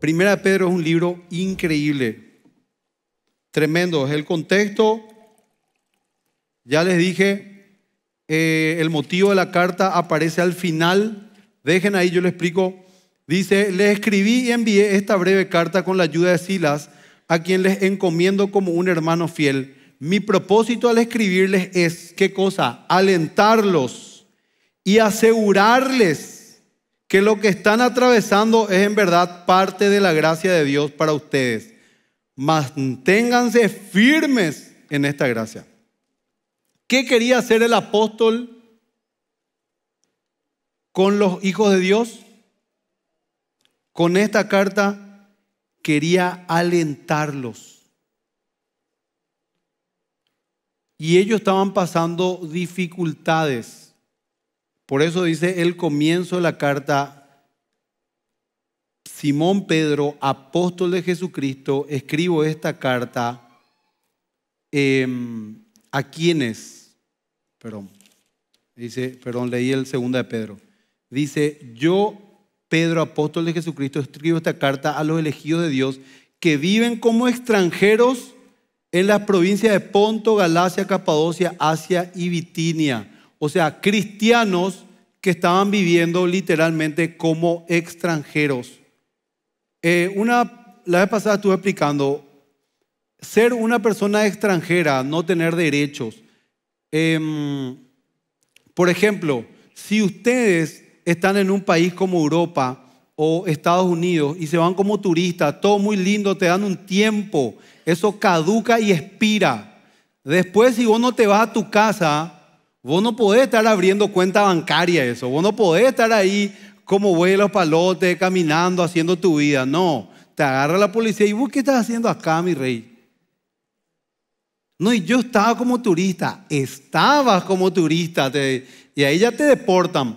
Primera de Pedro es un libro increíble, tremendo. Es el contexto, ya les dije, eh, el motivo de la carta aparece al final. Dejen ahí, yo les explico. Dice, les escribí y envié esta breve carta con la ayuda de Silas, a quien les encomiendo como un hermano fiel. Mi propósito al escribirles es, ¿qué cosa? Alentarlos y asegurarles que lo que están atravesando es en verdad parte de la gracia de Dios para ustedes. Manténganse firmes en esta gracia. ¿Qué quería hacer el apóstol con los hijos de Dios? Con esta carta quería alentarlos. Y ellos estaban pasando dificultades por eso dice el comienzo de la carta, Simón Pedro, apóstol de Jesucristo, escribo esta carta em, a quienes, perdón, dice, perdón, leí el segundo de Pedro. Dice, yo, Pedro, apóstol de Jesucristo, escribo esta carta a los elegidos de Dios que viven como extranjeros en las provincias de Ponto, Galacia, Capadocia, Asia y Bitinia. O sea, cristianos que estaban viviendo literalmente como extranjeros. Eh, una, la vez pasada estuve explicando, ser una persona extranjera, no tener derechos. Em, por ejemplo, si ustedes están en un país como Europa o Estados Unidos y se van como turistas, todo muy lindo, te dan un tiempo, eso caduca y expira. Después si vos no te vas a tu casa, Vos no podés estar abriendo cuenta bancaria eso. Vos no podés estar ahí como vuelos palotes, caminando, haciendo tu vida. No, te agarra la policía y vos qué estás haciendo acá, mi rey. No, y yo estaba como turista, estabas como turista, y ahí ya te deportan,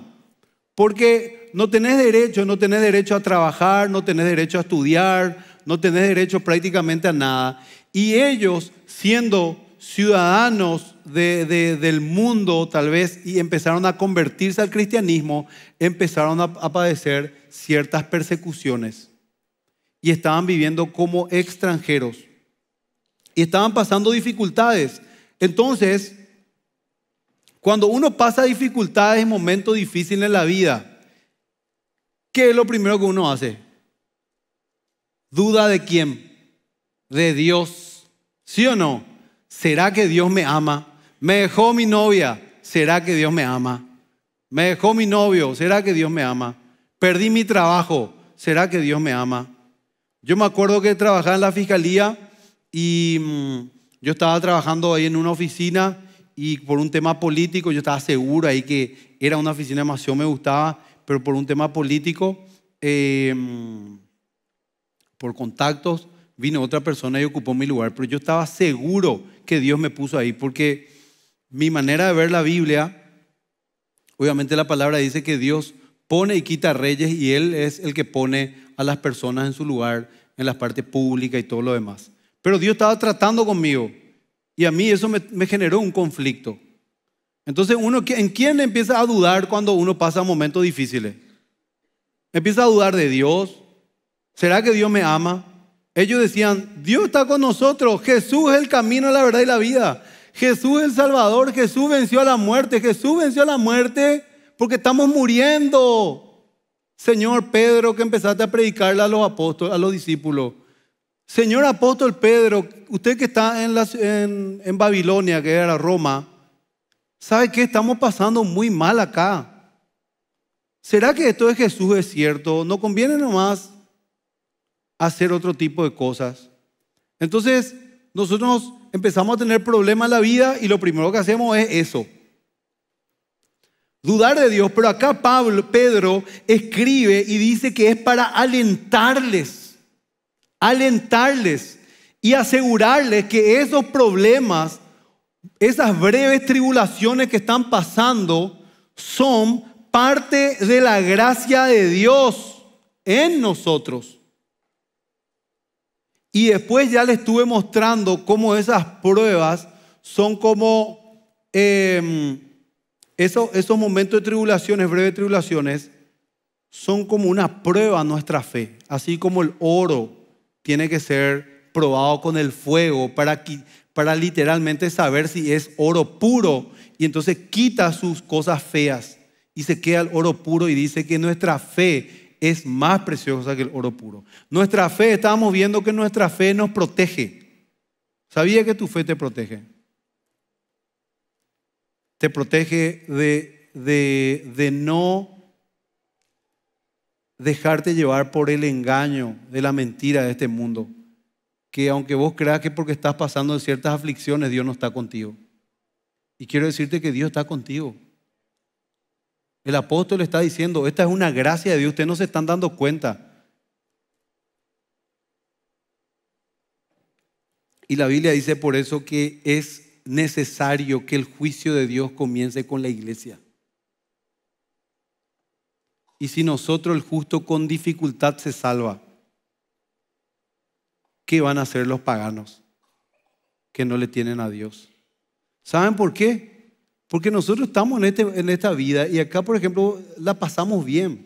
porque no tenés derecho, no tenés derecho a trabajar, no tenés derecho a estudiar, no tenés derecho prácticamente a nada. Y ellos, siendo ciudadanos del mundo tal vez y empezaron a convertirse al cristianismo, empezaron a, padecer ciertas persecuciones y estaban viviendo como extranjeros y estaban pasando dificultades. Entonces, cuando uno pasa dificultades, en momentos difíciles en la vida, ¿qué es lo primero que uno hace? Duda de quién? De Dios. ¿Sí o no? ¿Será que Dios me ama? Me dejó mi novia, ¿será que Dios me ama? Me dejó mi novio, ¿será que Dios me ama? Perdí mi trabajo, ¿será que Dios me ama? Yo me acuerdo que trabajaba en la fiscalía y mm, yo estaba trabajando ahí en una oficina y por un tema político, yo estaba seguro ahí que era una oficina demasiado me gustaba, pero por un tema político, eh, por contactos, vino otra persona y ocupó mi lugar, pero yo estaba seguro que Dios me puso ahí porque mi manera de ver la Biblia, obviamente la palabra dice que Dios pone y quita reyes y Él es el que pone a las personas en su lugar, en la parte pública y todo lo demás. Pero Dios estaba tratando conmigo y a mí eso me, generó un conflicto. Entonces, uno, ¿en quién empieza a dudar cuando uno pasa momentos difíciles? Empieza a dudar de Dios. ¿Será que Dios me ama? Ellos decían, Dios está con nosotros, Jesús es el camino, la verdad y la vida. Jesús el Salvador, Jesús venció a la muerte, Jesús venció a la muerte porque estamos muriendo. Señor Pedro, que empezaste a predicarle a los apóstoles, a los discípulos. Señor apóstol Pedro, usted que está en, en, en Babilonia, que era Roma, ¿sabe qué? Estamos pasando muy mal acá. ¿Será que esto de Jesús es cierto? ¿No conviene nomás hacer otro tipo de cosas? Entonces, nosotros empezamos a tener problemas en la vida y lo primero que hacemos es eso. Dudar de Dios, pero acá Pablo, Pedro escribe y dice que es para alentarles, alentarles y asegurarles que esos problemas, esas breves tribulaciones que están pasando, son parte de la gracia de Dios en nosotros. Y después ya le estuve mostrando cómo esas pruebas son como em, esos, momentos de tribulaciones, breves tribulaciones, son como una prueba a nuestra fe. Así como el oro tiene que ser probado con el fuego para, para literalmente saber si es oro puro. Y entonces quita sus cosas feas y se queda el oro puro y dice que nuestra fe es más preciosa que el oro puro. Nuestra fe, estábamos viendo que nuestra fe nos protege. ¿Sabía que tu fe te protege? Te protege de, de no dejarte llevar por el engaño de la mentira de este mundo. Que aunque vos creas que porque estás pasando ciertas aflicciones, Dios no está contigo. Y quiero decirte que Dios está contigo. El apóstol está diciendo, esta es una gracia de Dios, ustedes no se están dando cuenta. Y la Biblia dice por eso que es necesario que el juicio de Dios comience con la iglesia. Y si nosotros el justo con dificultad se salva, ¿qué van a hacer los paganos que no le tienen a Dios? ¿Saben por qué? Porque nosotros estamos este, en, esta vida y acá, por ejemplo, la pasamos bien.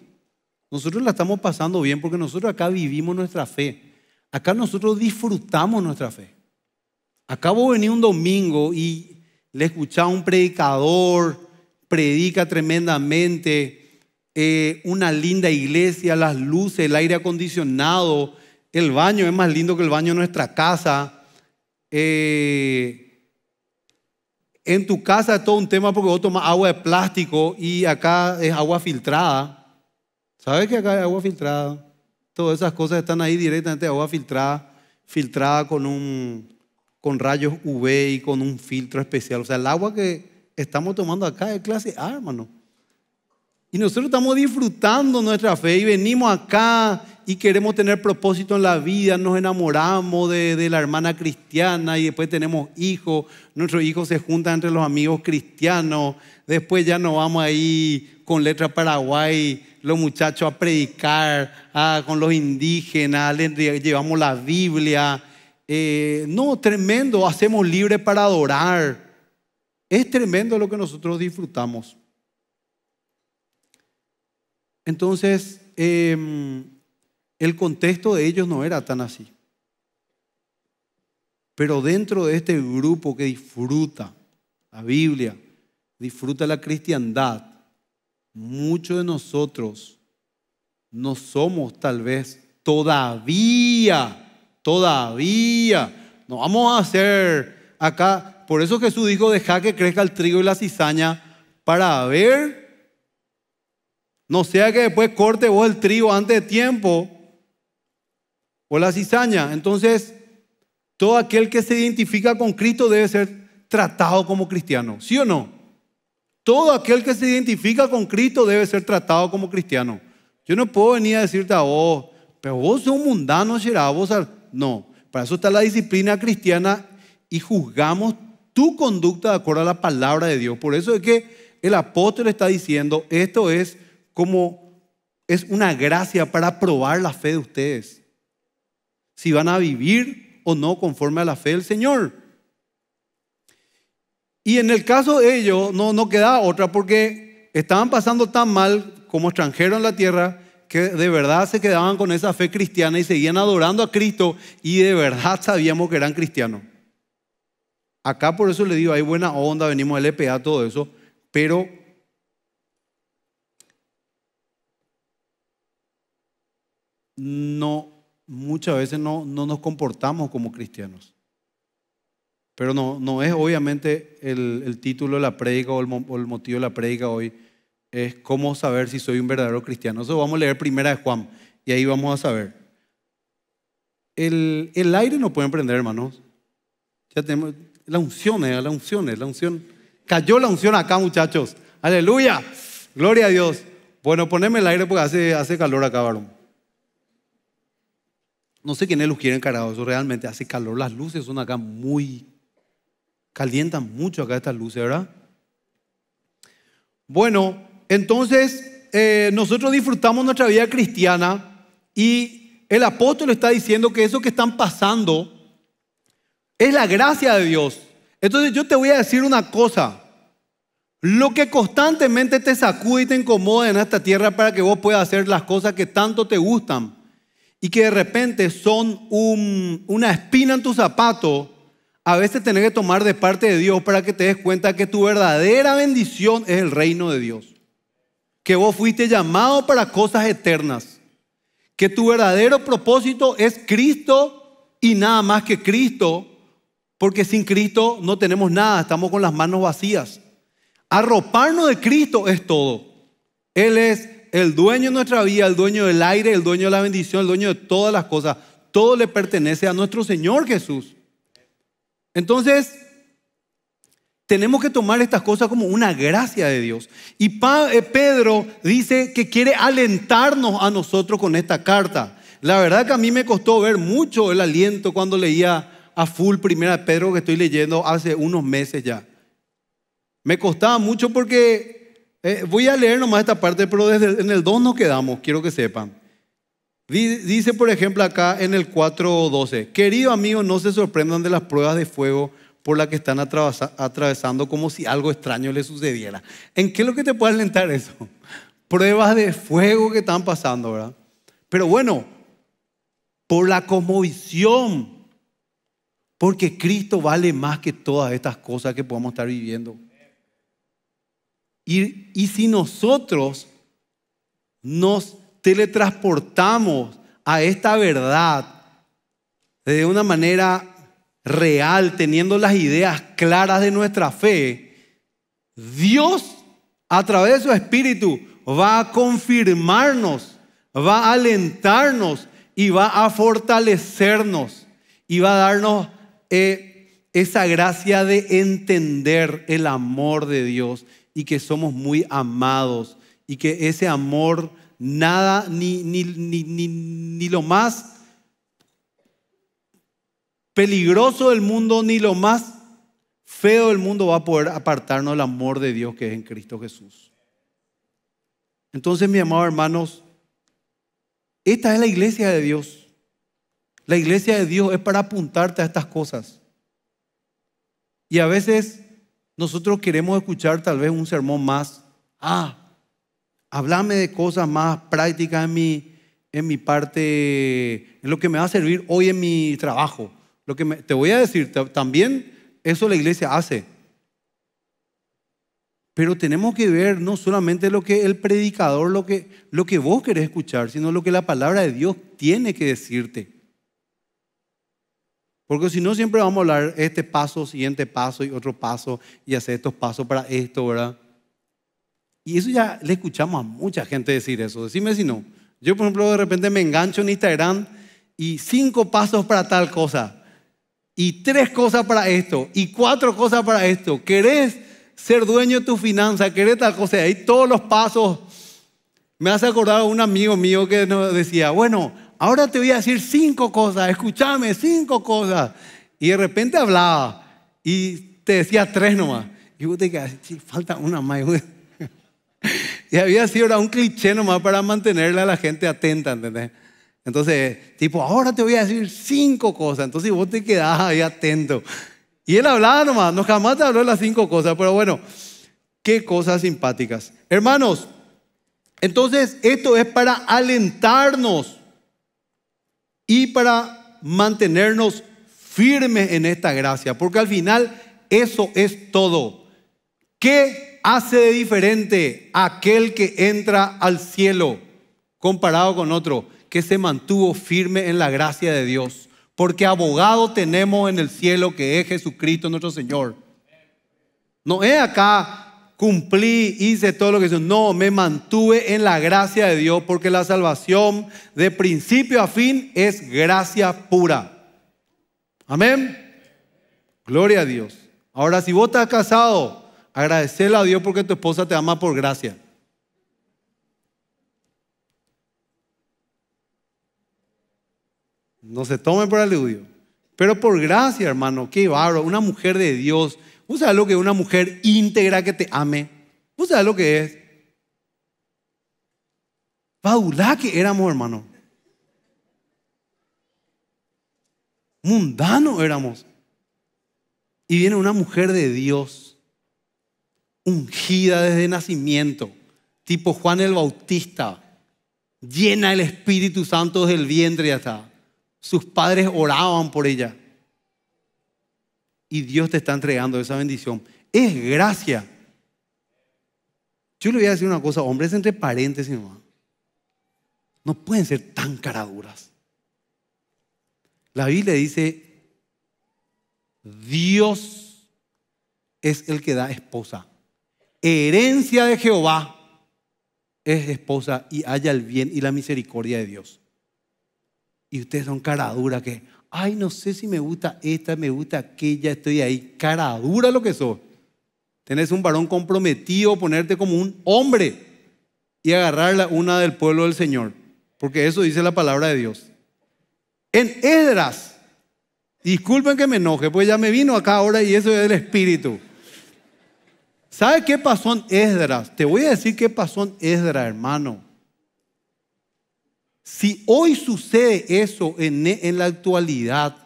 Nosotros la estamos pasando bien porque nosotros acá vivimos nuestra fe. Acá nosotros disfrutamos nuestra fe. Acá de venir un domingo y le escuchás a un predicador, predica tremendamente, eh, una linda iglesia, las luces, el aire acondicionado, el baño es más lindo que el baño de nuestra casa. Eh, en tu casa es todo un tema porque vos tomas agua de plástico y acá es agua filtrada. ¿Sabes que acá es agua filtrada? Todas esas cosas están ahí directamente, agua filtrada, filtrada con, un, con rayos UV y con un filtro especial. O sea, el agua que estamos tomando acá es clase A, hermano. Y nosotros estamos disfrutando nuestra fe y venimos acá y queremos tener propósito en la vida, nos enamoramos de, la hermana cristiana y después tenemos hijos, nuestros hijos se juntan entre los amigos cristianos, después ya nos vamos ahí con letra paraguay, los muchachos a predicar con los indígenas, llevamos la Biblia. Eh, no, tremendo, hacemos libre para adorar. Es tremendo lo que nosotros disfrutamos. Entonces, em, el contexto de ellos no era tan así. Pero dentro de este grupo que disfruta la Biblia, disfruta la cristiandad, muchos de nosotros no somos tal vez todavía, todavía, no vamos a hacer acá. Por eso Jesús dijo, deja que crezca el trigo y la cizaña para ver, no sea que después corte vos el trigo antes de tiempo la cizaña. Entonces, todo aquel que se identifica con Cristo debe ser tratado como cristiano, ¿sí o no? Todo aquel que se identifica con Cristo debe ser tratado como cristiano. Yo no puedo venir a decirte a vos, pero vos sos un mundano, será vos. No, para eso está la disciplina cristiana y juzgamos tu conducta de acuerdo a la palabra de Dios. Por eso es que el apóstol está diciendo, esto es como, es una gracia para probar la fe de ustedes si van a vivir o no conforme a la fe del Señor. Y en el caso de ellos no, no queda otra porque estaban pasando tan mal como extranjeros en la tierra que de verdad se quedaban con esa fe cristiana y seguían adorando a Cristo y de verdad sabíamos que eran cristianos. Acá por eso le digo, hay buena onda, venimos del EPA, todo eso, pero no muchas veces no, no nos comportamos como cristianos. Pero no, no es obviamente el, título de la predica o el, motivo de la predica hoy, es cómo saber si soy un verdadero cristiano. Eso vamos a leer primera de Juan y ahí vamos a saber. El, el aire no puede prender, hermanos. Ya tenemos, la unción, eh, la unción, eh, la unción. Cayó la unción acá, muchachos. Aleluya. Gloria a Dios. Bueno, poneme el aire porque hace, hace calor acá, varón no sé quiénes los quieren quiere eso realmente hace calor. Las luces son acá muy, calientan mucho acá estas luces, ¿verdad? Bueno, entonces eh, nosotros disfrutamos nuestra vida cristiana y el apóstol está diciendo que eso que están pasando es la gracia de Dios. Entonces yo te voy a decir una cosa. Lo que constantemente te sacude y te incomoda en esta tierra para que vos puedas hacer las cosas que tanto te gustan y que de repente son una espina en tu zapato, a veces tenés que tomar de parte de Dios para que te des cuenta que tu verdadera bendición es el reino de Dios. Que vos fuiste llamado para cosas eternas. Que tu verdadero propósito es Cristo y nada más que Cristo. Porque sin Cristo no tenemos nada, estamos con las manos vacías. Arroparnos de Cristo es todo. Él es el dueño de nuestra vida, el dueño del aire, el dueño de la bendición, el dueño de todas las cosas, todo le pertenece a nuestro Señor Jesús. Entonces, tenemos que tomar estas cosas como una gracia de Dios. Y eh, Pedro dice que quiere alentarnos a nosotros con esta carta. La verdad que a mí me costó ver mucho el aliento cuando leía a full primera Pedro que estoy leyendo hace unos meses ya. Me costaba mucho porque eh, voy a leer nomás esta parte, pero desde, en el 2 nos quedamos, quiero que sepan. Dice, por ejemplo, acá en el 4.12, querido amigo, no se sorprendan de las pruebas de fuego por las que están atravesando como si algo extraño les sucediera. ¿En qué es lo que te puede alentar eso? Pruebas de fuego que están pasando, ¿verdad? Pero bueno, por la conmovisión, porque Cristo vale más que todas estas cosas que podemos estar viviendo. Y, si nosotros nos teletransportamos a esta verdad de una manera real, teniendo las ideas claras de nuestra fe, Dios a través de su Espíritu va a confirmarnos, va a alentarnos y va a fortalecernos y va a darnos eh, esa gracia de entender el amor de Dios y que somos muy amados y que ese amor nada, ni, ni, ni, lo más peligroso del mundo, ni lo más feo del mundo va a poder apartarnos del amor de Dios que es en Cristo Jesús. Entonces, mi amado hermanos, esta es la iglesia de Dios. La iglesia de Dios es para apuntarte a estas cosas. Y a veces nosotros queremos escuchar tal vez un sermón más. Ah, háblame de cosas más prácticas en mi, en mi parte, en lo que me va a servir hoy en mi trabajo. Lo que te voy a decir, también eso la iglesia hace. Pero tenemos que ver no solamente lo que el predicador, lo que, lo que vos querés escuchar, sino lo que la palabra de Dios tiene que decirte. Porque si no, siempre vamos a hablar este paso, siguiente paso y otro paso y hacer estos pasos para esto, ¿verdad? Y eso ya le escuchamos a mucha gente decir eso. Decime si no. Yo, por ejemplo, de repente me engancho en Instagram y cinco pasos para tal cosa. Y tres cosas para esto. Y cuatro cosas para esto. ¿Querés ser dueño de tu finanza? ¿Querés tal cosa? Y ahí todos los pasos. Me hace acordar a un amigo mío que nos decía, bueno, ahora te voy a decir cinco cosas, escúchame, cinco cosas. Y de repente hablaba y te decía tres nomás. Y vos te quedas, sí, falta una más. y había sido un cliché nomás para mantenerle a la gente atenta, ¿entendés? Entonces, tipo, ahora te voy a decir cinco cosas. Entonces vos te quedás ahí atento. Y él hablaba nomás, no jamás te habló de las cinco cosas, pero bueno, qué cosas simpáticas. Hermanos, entonces esto es para alentarnos y para mantenernos firmes en esta gracia, porque al final eso es todo. ¿Qué hace de diferente aquel que entra al cielo comparado con otro que se mantuvo firme en la gracia de Dios? Porque abogado tenemos en el cielo que es Jesucristo nuestro Señor. No es acá cumplí, hice todo lo que hizo. No, me mantuve en la gracia de Dios porque la salvación de principio a fin es gracia pura. Amén. Gloria a Dios. Ahora, si vos estás casado, agradecerle a Dios porque tu esposa te ama por gracia. No se tome por aludio. Pero por gracia, hermano, qué barro. Una mujer de Dios ¿Vos sabés lo que es una mujer íntegra que te ame? ¿Vos sabés lo que es? Paula que éramos, hermano. Mundano éramos. Y viene una mujer de Dios, ungida desde nacimiento, tipo Juan el Bautista, llena el Espíritu Santo desde el vientre y hasta. Sus padres oraban por ella y Dios te está entregando esa bendición. Es gracia. Yo le voy a decir una cosa, hombres entre paréntesis, no, no pueden ser tan caraduras. La Biblia dice, Dios es el que da esposa. Herencia de Jehová es esposa y haya el bien y la misericordia de Dios. Y ustedes son caraduras que, ay, no sé si me gusta esta, me gusta aquella, estoy ahí, cara dura lo que soy. Tenés un varón comprometido, ponerte como un hombre y agarrar una del pueblo del Señor, porque eso dice la palabra de Dios. En Esdras, disculpen que me enoje, pues ya me vino acá ahora y eso es del Espíritu. ¿Sabe qué pasó en Esdras? Te voy a decir qué pasó en Esdras, hermano. Si hoy sucede eso en, la actualidad,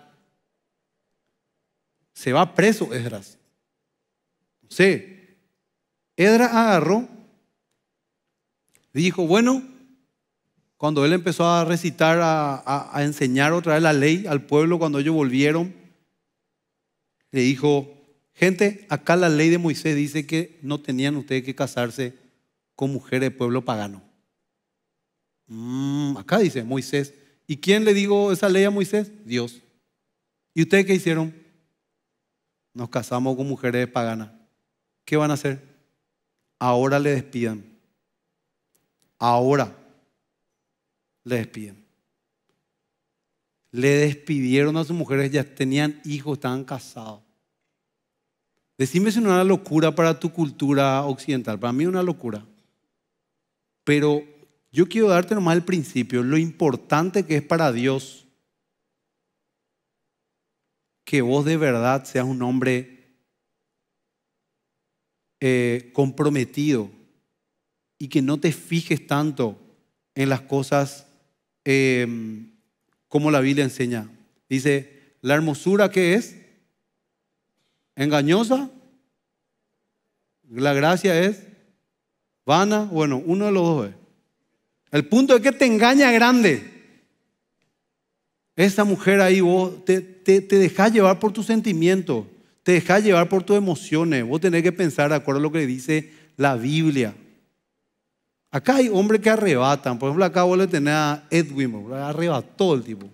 se va preso Edras No sé. agarró, dijo, bueno, cuando él empezó a recitar, a, a, enseñar otra vez la ley al pueblo, cuando ellos volvieron, le dijo, gente, acá la ley de Moisés dice que no tenían ustedes que casarse con mujeres de pueblo pagano. Mm, acá dice Moisés. ¿Y quién le dijo esa ley a Moisés? Dios. ¿Y ustedes qué hicieron? Nos casamos con mujeres paganas. ¿Qué van a hacer? Ahora le despidan. Ahora le despiden. Le despidieron a sus mujeres, ya tenían hijos, estaban casados. Decime si no era una locura para tu cultura occidental. Para mí es una locura. Pero yo quiero darte nomás el principio, lo importante que es para Dios que vos de verdad seas un hombre eh, comprometido y que no te fijes tanto en las cosas em, como la Biblia enseña. Dice, la hermosura ¿qué es engañosa, la gracia es vana, bueno, uno de los dos es. El punto es que te engaña grande. Esa mujer ahí vos te, te, llevar por tus sentimientos, te deja llevar por tus emociones. Vos tenés que pensar de acuerdo a lo que dice la Biblia. Acá hay hombres que arrebatan. Por ejemplo, acá vos le tenés a Edwin, arrebató el tipo.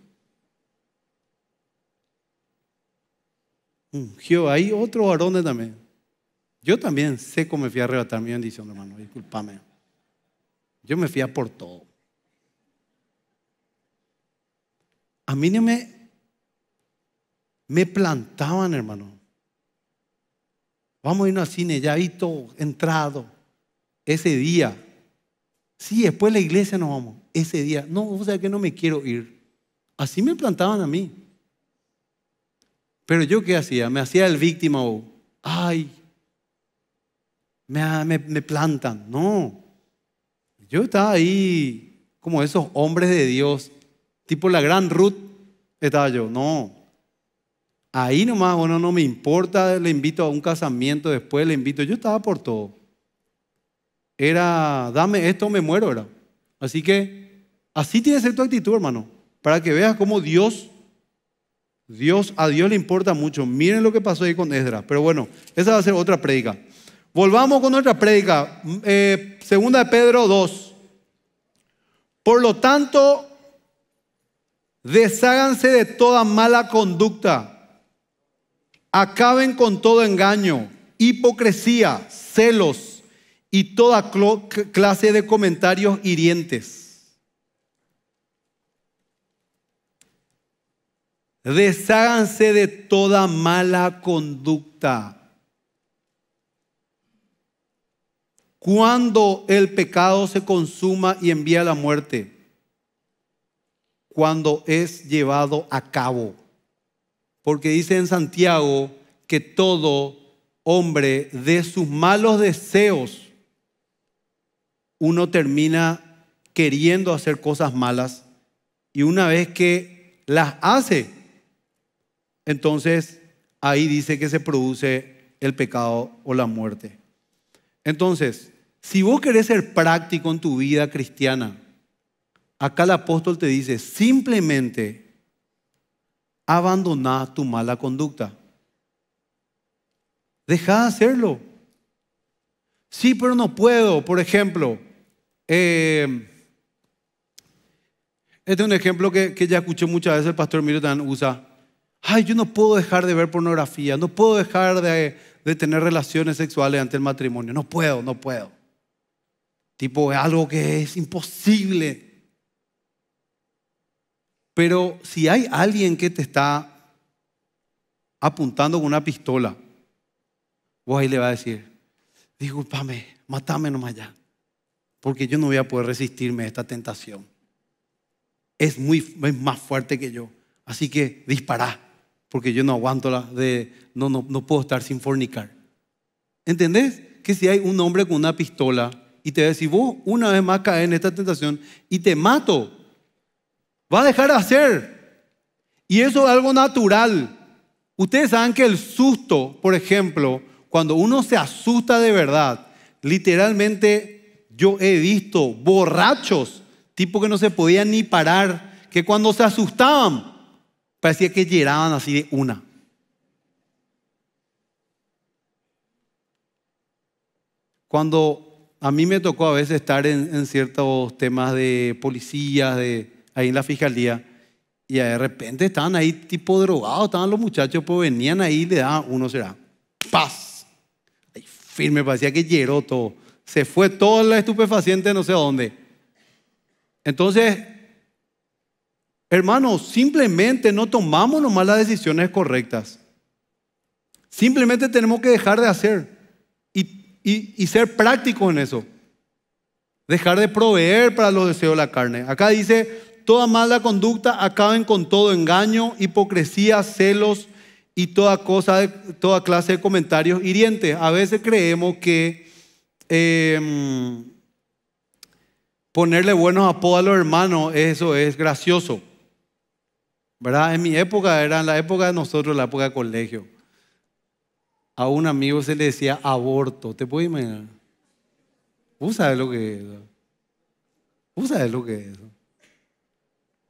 Yo, hay otros varones también. Yo también sé cómo me fui a arrebatar mi bendición, hermano. Discúlpame. Yo me fui a por todo. A mí no me, me plantaban, hermano. Vamos a irnos al cine, ya vi todo entrado. Ese día. Sí, después la iglesia nos vamos. Ese día. No, o sea que no me quiero ir. Así me plantaban a mí. Pero yo qué hacía? Me hacía el víctima o, oh, ay, me plantan. No, yo estaba ahí como esos hombres de Dios, tipo la gran Ruth, estaba yo, no. Ahí nomás, bueno, no me importa, le invito a un casamiento después, le invito, yo estaba por todo. Era, dame esto, me muero, era. Así que, así tiene que ser tu actitud, hermano, para que veas cómo Dios Dios, a Dios le importa mucho. Miren lo que pasó ahí con Esdras. Pero bueno, esa va a ser otra prédica. Volvamos con otra prédica. Eh, segunda de Pedro 2. Por lo tanto, desháganse de toda mala conducta, acaben con todo engaño, hipocresía, celos y toda clase de comentarios hirientes. Desháganse de toda mala conducta. Cuando el pecado se consuma y envía la muerte? Cuando es llevado a cabo. Porque dice en Santiago que todo hombre de sus malos deseos, uno termina queriendo hacer cosas malas y una vez que las hace, entonces ahí dice que se produce el pecado o la muerte. Entonces, si vos querés ser práctico en tu vida cristiana, acá el apóstol te dice, simplemente abandoná tu mala conducta. Deja de hacerlo. Sí, pero no puedo. Por ejemplo, eh, este es un ejemplo que, que, ya escuché muchas veces el pastor Mirotan usa. Ay, yo no puedo dejar de ver pornografía, no puedo dejar de, de tener relaciones sexuales ante el matrimonio, no puedo, no puedo. Tipo, es algo que es imposible. Pero si hay alguien que te está apuntando con una pistola, vos ahí le vas a decir, discúlpame, matame nomás ya, porque yo no voy a poder resistirme a esta tentación. Es, muy, más fuerte que yo, así que dispará, porque yo no aguanto la de, no, no, no puedo estar sin fornicar. ¿Entendés? Que si hay un hombre con una pistola, y te va a decir, vos una vez más caes en esta tentación y te mato. Va a dejar de hacer. Y eso es algo natural. Ustedes saben que el susto, por ejemplo, cuando uno se asusta de verdad, literalmente yo he visto borrachos, tipo que no se podían ni parar, que cuando se asustaban, parecía que lloraban así de una. Cuando a mí me tocó a veces estar en, ciertos temas de policías, de, ahí en la fiscalía, y de repente estaban ahí tipo drogados, estaban los muchachos, pues venían ahí y le daban, uno será, paz. Ahí firme, parecía que llegó todo. Se fue todo la estupefaciente no sé dónde. Entonces, hermanos, simplemente no tomamos nomás las decisiones correctas. Simplemente tenemos que dejar de hacer. Y y, ser práctico en eso. Dejar de proveer para los deseos de la carne. Acá dice, toda mala conducta acaben con todo engaño, hipocresía, celos y toda, cosa, toda clase de comentarios hirientes. A veces creemos que em, ponerle buenos apodos a los hermanos, eso es gracioso. ¿Verdad? En mi época, era en la época de nosotros, la época de colegio a un amigo se le decía aborto. ¿Te puedes imaginar? Vos sabés lo que es Vos sabés lo que es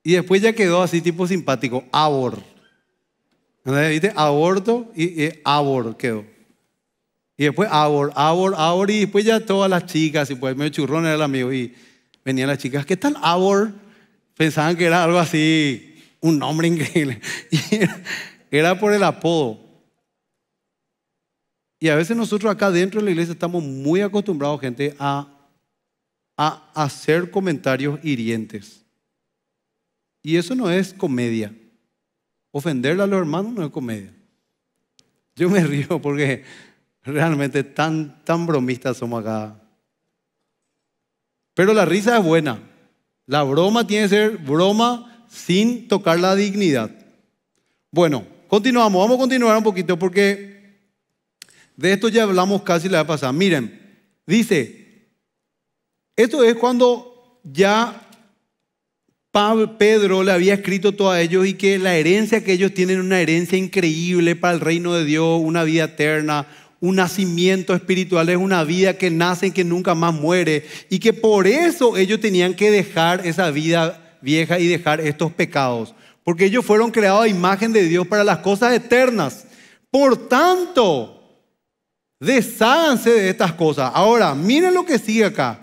Y después ya quedó así tipo simpático, abor. ¿Viste? Aborto y, abor quedó. Y después abor, abor, abor. Y después ya todas las chicas, y pues medio churrón era el amigo. Y venían las chicas, ¿qué tal abor? Pensaban que era algo así, un nombre increíble. era por el apodo. Y a veces nosotros acá dentro de la iglesia estamos muy acostumbrados, gente, a, hacer comentarios hirientes. Y eso no es comedia. Ofender a los hermanos no es comedia. Yo me río porque realmente tan bromistas somos acá. Pero la risa es buena. La broma tiene que ser broma sin tocar la dignidad. Bueno, continuamos, vamos a continuar un poquito porque de esto ya hablamos casi la vez pasada. Miren, dice, esto es cuando ya Pablo, Pedro le había escrito todo a ellos y que la herencia que ellos tienen es una herencia increíble para el reino de Dios, una vida eterna, un nacimiento espiritual, es una vida que nace y que nunca más muere. Y que por eso ellos tenían que dejar esa vida vieja y dejar estos pecados. Porque ellos fueron creados a imagen de Dios para las cosas eternas. Por tanto, Desháganse de estas cosas. Ahora, miren lo que sigue acá.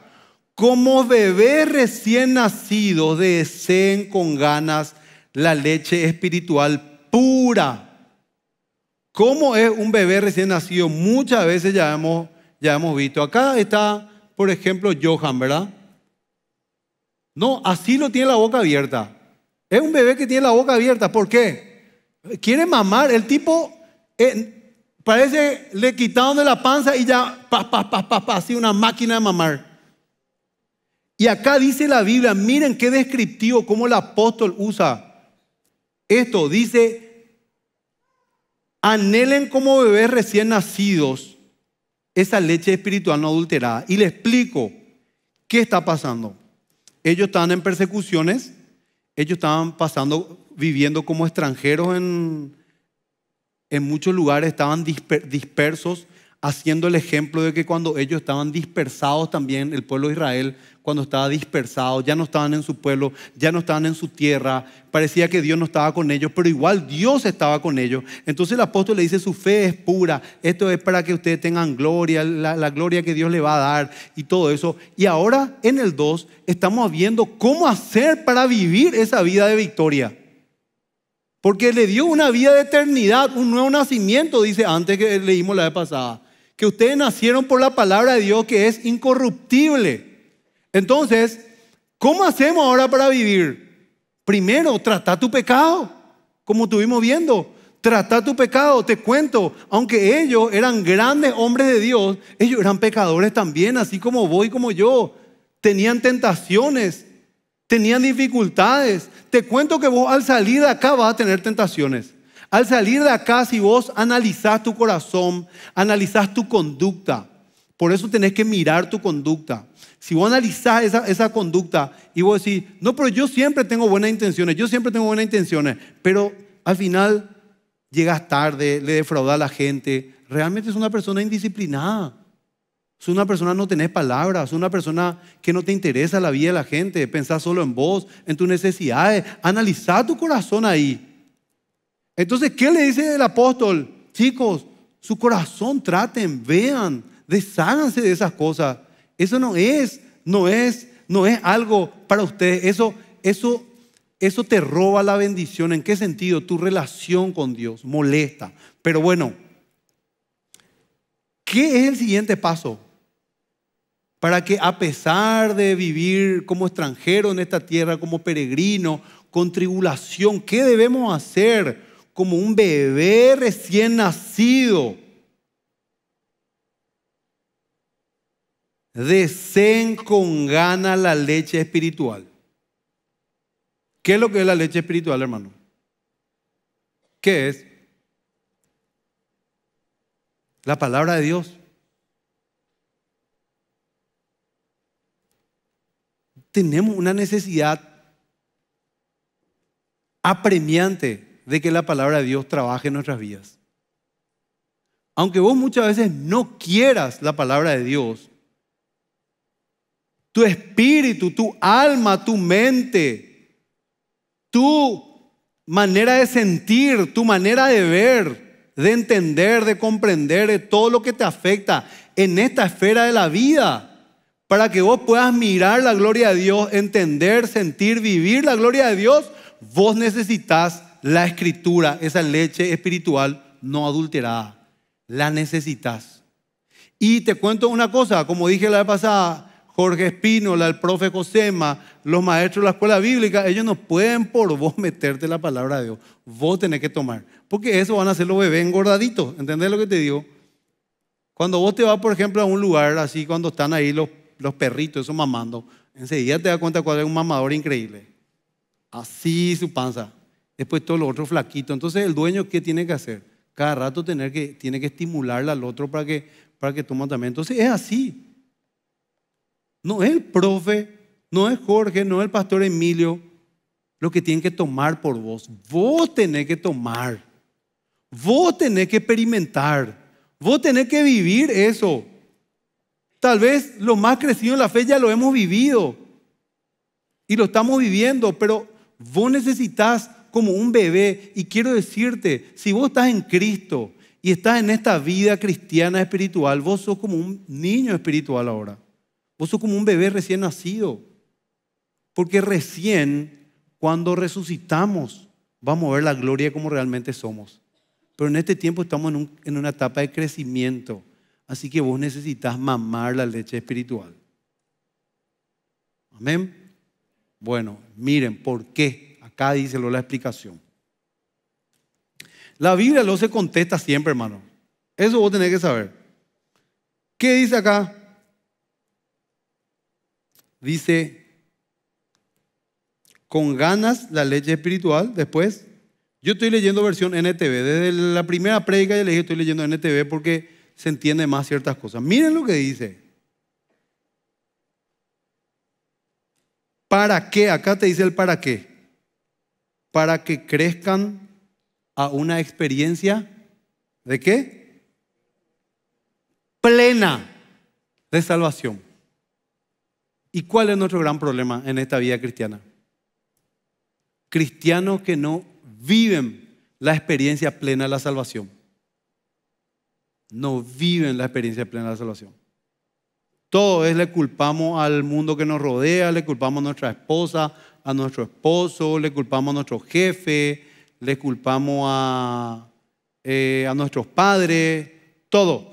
Como bebé recién nacido, deseen con ganas la leche espiritual pura. ¿Cómo es un bebé recién nacido? Muchas veces ya hemos, ya hemos visto. Acá está, por ejemplo, Johan, ¿verdad? No, así lo tiene la boca abierta. Es un bebé que tiene la boca abierta. ¿Por qué? Quiere mamar. El tipo eh, Parece le quitaron de la panza y ya, pa, pa, pa, pa, así una máquina de mamar. Y acá dice la Biblia, miren qué descriptivo, cómo el apóstol usa esto. Dice, anhelen como bebés recién nacidos esa leche espiritual no adulterada. Y le explico qué está pasando. Ellos estaban en persecuciones, ellos estaban pasando, viviendo como extranjeros en, en muchos lugares estaban dispersos, haciendo el ejemplo de que cuando ellos estaban dispersados también, el pueblo de Israel, cuando estaba dispersado, ya no estaban en su pueblo, ya no estaban en su tierra, parecía que Dios no estaba con ellos, pero igual Dios estaba con ellos. Entonces el apóstol le dice, su fe es pura, esto es para que ustedes tengan gloria, la, gloria que Dios le va a dar y todo eso. Y ahora en el 2 estamos viendo cómo hacer para vivir esa vida de victoria. Porque le dio una vida de eternidad, un nuevo nacimiento, dice antes que leímos la vez pasada. Que ustedes nacieron por la palabra de Dios que es incorruptible. Entonces, ¿cómo hacemos ahora para vivir? Primero, trata tu pecado, como estuvimos viendo. Trata tu pecado, te cuento, aunque ellos eran grandes hombres de Dios, ellos eran pecadores también, así como vos y como yo. Tenían tentaciones, Tenían dificultades. Te cuento que vos al salir de acá vas a tener tentaciones. Al salir de acá, si vos analizás tu corazón, analizás tu conducta, por eso tenés que mirar tu conducta. Si vos analizás esa, esa, conducta y vos decís, no, pero yo siempre tengo buenas intenciones, yo siempre tengo buenas intenciones, pero al final llegas tarde, le defraudas a la gente, realmente es una persona indisciplinada. Es una persona no tenés palabras, es una persona que no te interesa la vida de la gente, pensás solo en vos, en tus necesidades, analizá tu corazón ahí. Entonces, ¿qué le dice el apóstol? Chicos, su corazón traten, vean, desháganse de esas cosas. Eso no es, no es, no es algo para ustedes. Eso, eso, eso te roba la bendición. ¿En qué sentido? Tu relación con Dios molesta. Pero bueno, ¿qué es el siguiente paso? para que a pesar de vivir como extranjero en esta tierra, como peregrino, con tribulación, ¿qué debemos hacer como un bebé recién nacido? Deseen con gana la leche espiritual. ¿Qué es lo que es la leche espiritual, hermano? ¿Qué es? La palabra de Dios. tenemos una necesidad apremiante de que la palabra de Dios trabaje en nuestras vidas. Aunque vos muchas veces no quieras la palabra de Dios, tu espíritu, tu alma, tu mente, tu manera de sentir, tu manera de ver, de entender, de comprender, de todo lo que te afecta en esta esfera de la vida para que vos puedas mirar la gloria de Dios, entender, sentir, vivir la gloria de Dios, vos necesitas la escritura, esa leche espiritual no adulterada. La necesitas. Y te cuento una cosa, como dije la vez pasada, Jorge Espínola, el profe Josema, los maestros de la escuela bíblica, ellos no pueden por vos meterte la palabra de Dios. Vos tenés que tomar. Porque eso van a ser los bebés engordaditos. ¿Entendés lo que te digo? Cuando vos te vas, por ejemplo, a un lugar así, cuando están ahí los los perritos, eso mamando, enseguida te das cuenta cuál es un mamador increíble. Así su panza. Después todo lo otro flaquito. Entonces el dueño, ¿qué tiene que hacer? Cada rato tener que, tiene que estimular al otro para que, para que toma también. Entonces es así. No es el profe, no es Jorge, no es el pastor Emilio lo que tienen que tomar por vos. Vos tenés que tomar. Vos tenés que experimentar. Vos tenés que vivir eso. Tal vez lo más crecido en la fe ya lo hemos vivido y lo estamos viviendo, pero vos necesitas como un bebé y quiero decirte, si vos estás en Cristo y estás en esta vida cristiana espiritual, vos sos como un niño espiritual ahora. Vos sos como un bebé recién nacido. Porque recién cuando resucitamos vamos a ver la gloria como realmente somos. Pero en este tiempo estamos en, una etapa de crecimiento Así que vos necesitas mamar la leche espiritual. Amén. Bueno, miren, ¿por qué? Acá dice la explicación. La Biblia no se contesta siempre, hermano. Eso vos tenés que saber. ¿Qué dice acá? Dice, con ganas la leche espiritual, después. Yo estoy leyendo versión NTV. Desde la primera prédica yo le dije estoy leyendo NTV porque se entiende más ciertas cosas. Miren lo que dice. ¿Para qué? Acá te dice el para qué. Para que crezcan a una experiencia de qué? Plena de salvación. ¿Y cuál es nuestro gran problema en esta vida cristiana? Cristianos que no viven la experiencia plena de la salvación no viven la experiencia plena de la salvación. Todo es le culpamos al mundo que nos rodea, le culpamos a nuestra esposa, a nuestro esposo, le culpamos a nuestro jefe, le culpamos a, eh, nuestros padres, todo.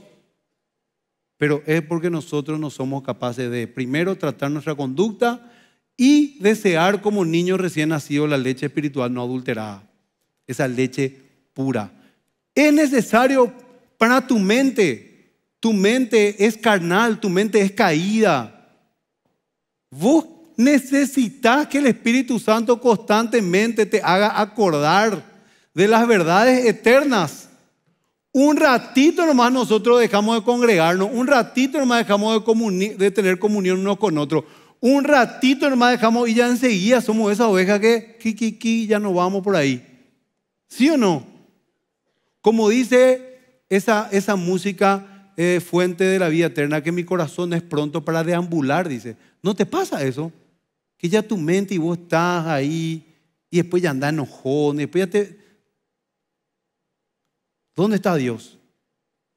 Pero es porque nosotros no somos capaces de, primero, tratar nuestra conducta y desear como niño recién nacido la leche espiritual no adulterada, esa leche pura. Es necesario para tu mente. Tu mente es carnal, tu mente es caída. Vos necesitas que el Espíritu Santo constantemente te haga acordar de las verdades eternas. Un ratito nomás nosotros dejamos de congregarnos, un ratito nomás dejamos de, tener comunión uno con otro, un ratito nomás dejamos y ya enseguida somos esa oveja que, qui, qui, qui, ya no vamos por ahí. ¿Sí o no? Como dice esa, música fuente de la vida eterna, que mi corazón es pronto para deambular, dice. ¿No te pasa eso? Que ya tu mente y vos estás ahí y después ya andás enojón, después te... ¿Dónde está Dios?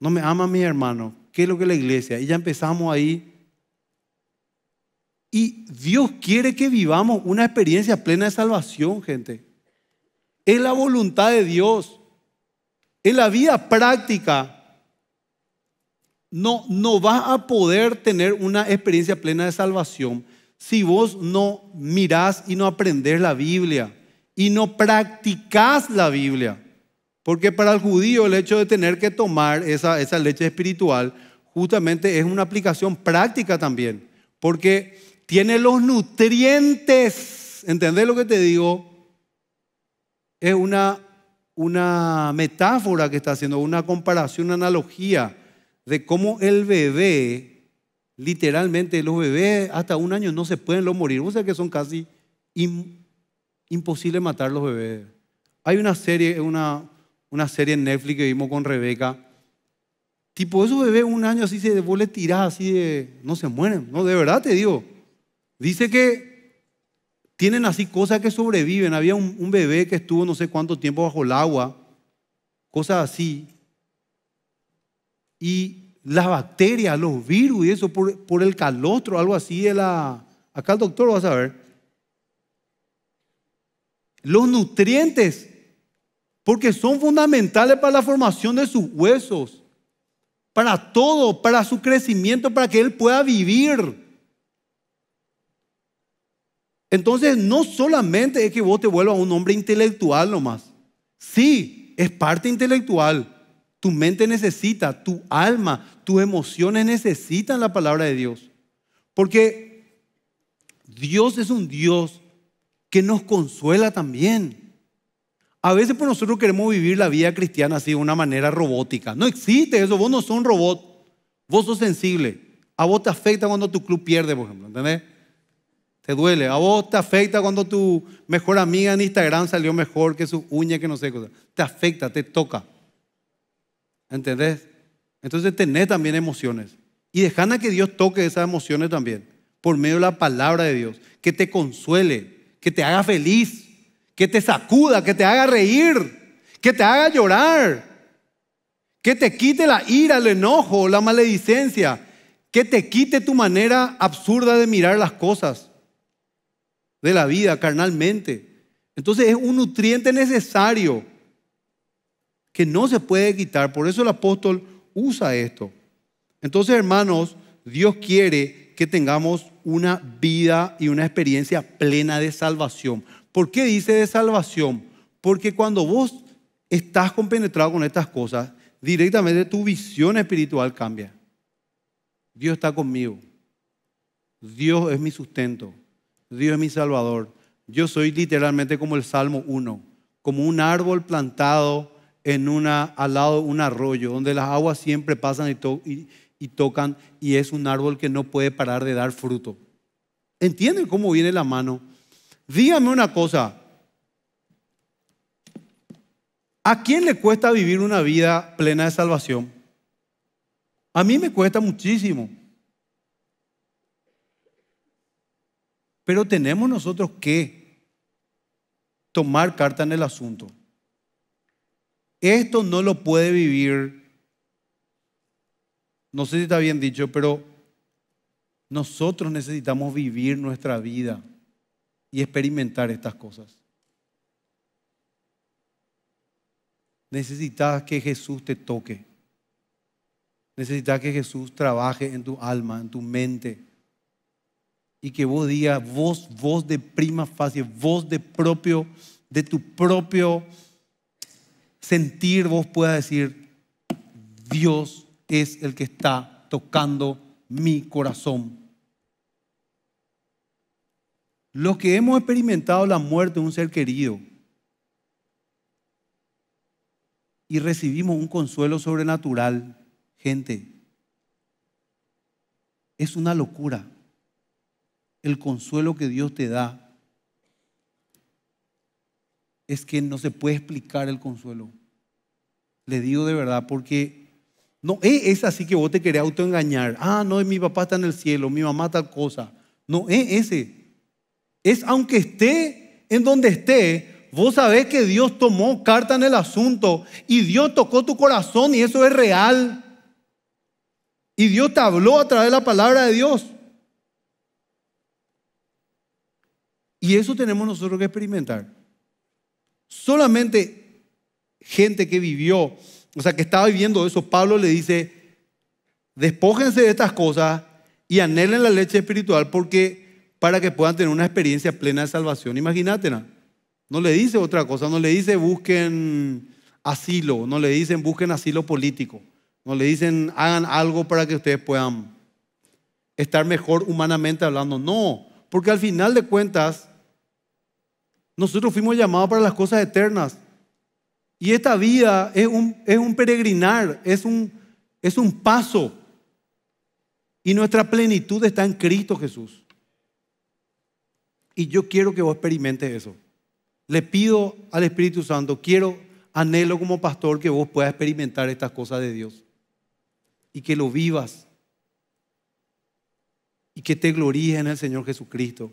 No me ama mi hermano. ¿Qué es lo que es la iglesia? Y ya empezamos ahí. Y Dios quiere que vivamos una experiencia plena de salvación, gente. Es la voluntad de Dios en la vida práctica no, no vas a poder tener una experiencia plena de salvación si vos no mirás y no aprendés la Biblia y no practicás la Biblia. Porque para el judío el hecho de tener que tomar esa, esa leche espiritual justamente es una aplicación práctica también. Porque tiene los nutrientes, ¿entendés lo que te digo? Es una una metáfora que está haciendo, una comparación, una analogía de cómo el bebé, literalmente los bebés hasta un año no se pueden los morir. O sea que son casi imposibles imposible matar los bebés. Hay una serie, una, una serie en Netflix que vimos con Rebeca. Tipo, esos bebés un año así se vos le así de. No se mueren. No, de verdad te digo. Dice que tienen así cosas que sobreviven. Había un, bebé que estuvo no sé cuánto tiempo bajo el agua, cosas así. Y las bacterias, los virus y eso, por, el calostro, algo así de la... Acá el doctor lo va a saber. Los nutrientes, porque son fundamentales para la formación de sus huesos, para todo, para su crecimiento, para que él pueda vivir. Entonces, no solamente es que vos te vuelvas un hombre intelectual nomás. Sí, es parte intelectual. Tu mente necesita, tu alma, tus emociones necesitan la palabra de Dios. Porque Dios es un Dios que nos consuela también. A veces nosotros queremos vivir la vida cristiana así de una manera robótica. No existe eso, vos no sos un robot, vos sos sensible. A vos te afecta cuando tu club pierde, por ejemplo, ¿entendés? te duele. A vos te afecta cuando tu mejor amiga en Instagram salió mejor que su uña, que no sé qué cosa. Te afecta, te toca. ¿Entendés? Entonces tenés también emociones. Y dejan a que Dios toque esas emociones también, por medio de la palabra de Dios. Que te consuele, que te haga feliz, que te sacuda, que te haga reír, que te haga llorar, que te quite la ira, el enojo, la maledicencia, que te quite tu manera absurda de mirar las cosas de la vida carnalmente. Entonces es un nutriente necesario que no se puede quitar. Por eso el apóstol usa esto. Entonces, hermanos, Dios quiere que tengamos una vida y una experiencia plena de salvación. ¿Por qué dice de salvación? Porque cuando vos estás compenetrado con estas cosas, directamente tu visión espiritual cambia. Dios está conmigo. Dios es mi sustento. Dios es mi Salvador. Yo soy literalmente como el Salmo 1, como un árbol plantado en una, al lado de un arroyo, donde las aguas siempre pasan y, tocan, y es un árbol que no puede parar de dar fruto. ¿Entienden cómo viene la mano? Dígame una cosa. ¿A quién le cuesta vivir una vida plena de salvación? A mí me cuesta muchísimo. Pero tenemos nosotros que tomar carta en el asunto. Esto no lo puede vivir, no sé si está bien dicho, pero nosotros necesitamos vivir nuestra vida y experimentar estas cosas. Necesitas que Jesús te toque. Necesitas que Jesús trabaje en tu alma, en tu mente y que vos digas, vos, vos de prima facie, vos de propio, de tu propio sentir, vos puedas decir, Dios es el que está tocando mi corazón. Los que hemos experimentado la muerte de un ser querido y recibimos un consuelo sobrenatural, gente, es una locura el consuelo que Dios te da es que no se puede explicar el consuelo. Le digo de verdad, porque no eh, es así que vos te querés autoengañar. Ah, no, mi papá está en el cielo, mi mamá tal cosa. No es eh, ese. Es aunque esté en donde esté, vos sabés que Dios tomó carta en el asunto y Dios tocó tu corazón y eso es real. Y Dios te habló a través de la palabra de Dios. Y eso tenemos nosotros que experimentar. Solamente gente que vivió, o sea, que estaba viviendo eso, Pablo le dice, despójense de estas cosas y anhelen la leche espiritual porque para que puedan tener una experiencia plena de salvación. Imagínate, no le dice otra cosa, no le dice busquen asilo, no le dicen busquen asilo político, no le dicen hagan algo para que ustedes puedan estar mejor humanamente hablando. No, porque al final de cuentas nosotros fuimos llamados para las cosas eternas. Y esta vida es un, peregrinar, es un, es un paso. Y nuestra plenitud está en Cristo Jesús. Y yo quiero que vos experimentes eso. Le pido al Espíritu Santo, quiero, anhelo como pastor que vos puedas experimentar estas cosas de Dios. Y que lo vivas. Y que te gloríes en el Señor Jesucristo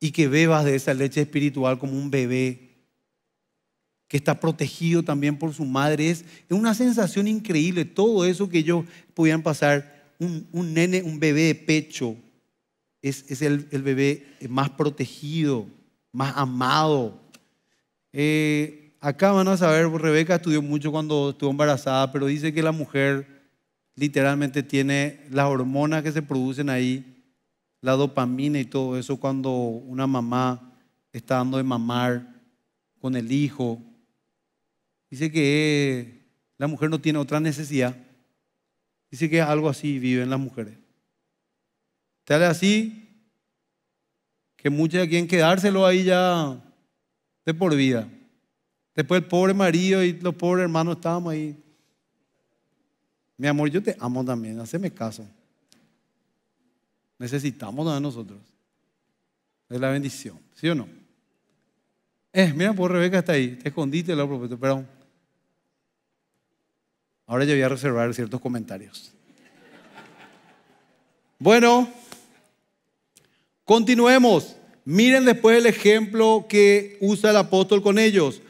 y que bebas de esa leche espiritual como un bebé que está protegido también por su madre. Es una sensación increíble todo eso que ellos podían pasar. Un, nene, un bebé de pecho, es, el, bebé más protegido, más amado. Eh, acá van a saber, Rebeca estudió mucho cuando estuvo embarazada, pero dice que la mujer literalmente tiene las hormonas que se producen ahí la dopamina y todo eso cuando una mamá está dando de mamar con el hijo. Dice que la mujer no tiene otra necesidad. Dice que algo así viven las mujeres. Tal así que muchas quieren quedárselo ahí ya de por vida. Después el pobre marido y los pobres hermanos estábamos ahí. Mi amor, yo te amo también, haceme caso. Necesitamos a nosotros. Es la bendición, ¿sí o no? Eh, mira, por pues, Rebeca está ahí. Te escondiste la profeta, perdón. Ahora yo voy a reservar ciertos comentarios. Bueno, continuemos. Miren después el ejemplo que usa el apóstol con ellos.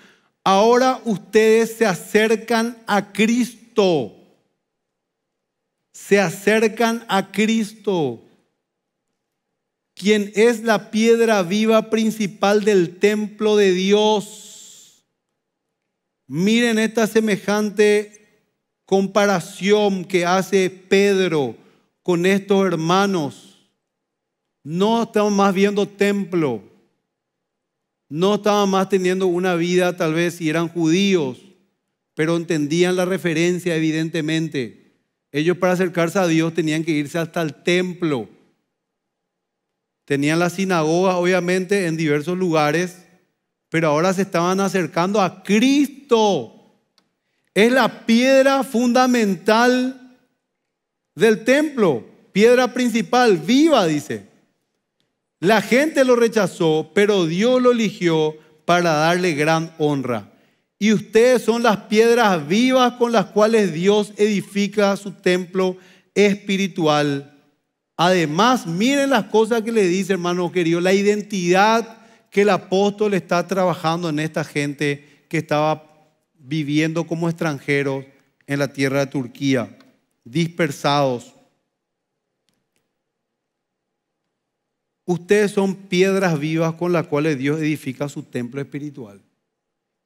Ahora ustedes se acercan a Cristo. Se acercan a Cristo quien es la piedra viva principal del templo de Dios. Miren esta semejante comparación que hace Pedro con estos hermanos. No estaban más viendo templo, no estaban más teniendo una vida tal vez si eran judíos, pero entendían la referencia evidentemente. Ellos para acercarse a Dios tenían que irse hasta el templo Tenían las sinagogas, obviamente, en diversos lugares, pero ahora se estaban acercando a Cristo. Es la piedra fundamental del templo, piedra principal, viva, dice. La gente lo rechazó, pero Dios lo eligió para darle gran honra. Y ustedes son las piedras vivas con las cuales Dios edifica su templo espiritual Además, miren las cosas que le dice, hermano querido, la identidad que el apóstol está trabajando en esta gente que estaba viviendo como extranjeros en la tierra de Turquía, dispersados. Ustedes son piedras vivas con las cuales Dios edifica su templo espiritual.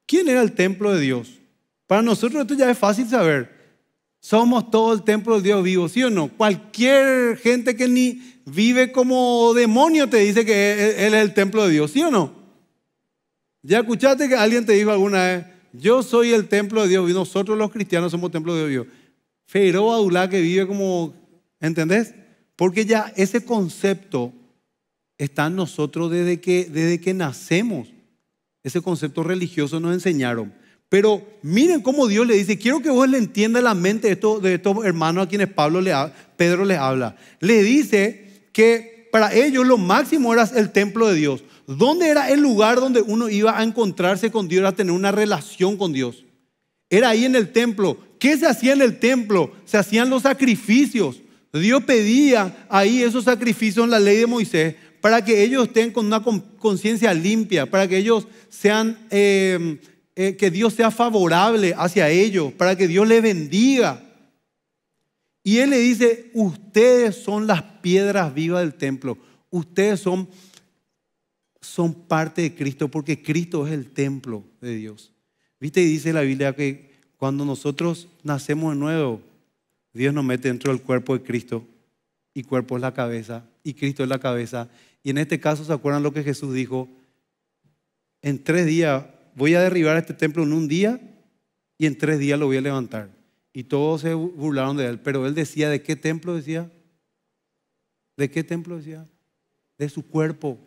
¿Quién era el templo de Dios? Para nosotros esto ya es fácil saber. Somos todo el templo de Dios vivo, ¿sí o no? Cualquier gente que ni vive como demonio te dice que e-, e-, él es el templo de Dios, ¿sí o no? Ya escuchaste que alguien te dijo alguna vez, yo soy el templo de Dios y nosotros los cristianos somos templo de Dios. Fero Adulá que vive como, ¿entendés? Porque ya ese concepto está en nosotros desde que, desde que nacemos. Ese concepto religioso nos enseñaron. Pero miren cómo Dios le dice, quiero que vos le entiendas la mente de estos, hermanos a quienes Pablo le, Pedro les habla. Le dice que para ellos lo máximo era el templo de Dios. ¿Dónde era el lugar donde uno iba a encontrarse con Dios, a tener una relación con Dios? Era ahí en el templo. ¿Qué se hacía en el templo? Se hacían los sacrificios. Dios pedía ahí esos sacrificios en la ley de Moisés para que ellos estén con una conciencia limpia, para que ellos sean... Eh, eh, que Dios sea favorable hacia ellos, para que Dios les bendiga. Y él le dice, ustedes son las piedras vivas del templo, ustedes son, son parte de Cristo, porque Cristo es el templo de Dios. ¿Viste? Y dice la Biblia que cuando nosotros nacemos de nuevo, Dios nos mete dentro del cuerpo de Cristo, y cuerpo es la cabeza, y Cristo es la cabeza. Y en este caso, ¿se acuerdan lo que Jesús dijo? En tres días voy a derribar este templo en un día y en tres días lo voy a levantar. Y todos se burlaron de él, pero él decía, ¿de qué templo decía? ¿De qué templo decía? De su cuerpo.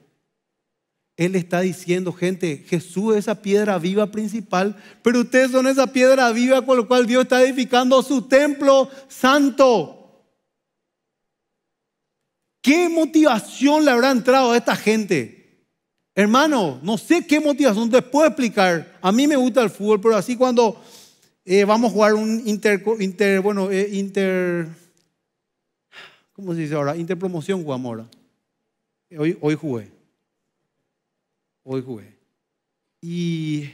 Él está diciendo, gente, Jesús es esa piedra viva principal, pero ustedes son esa piedra viva con la cual Dios está edificando su templo santo. ¿Qué motivación le habrá entrado a esta gente? Hermano, no sé qué motivación, te puedo explicar. A mí me gusta el fútbol, pero así cuando eh, vamos a jugar un inter, inter bueno, eh, inter, ¿cómo se dice ahora? Interpromoción jugamos ahora. Hoy, hoy jugué. Hoy jugué. Y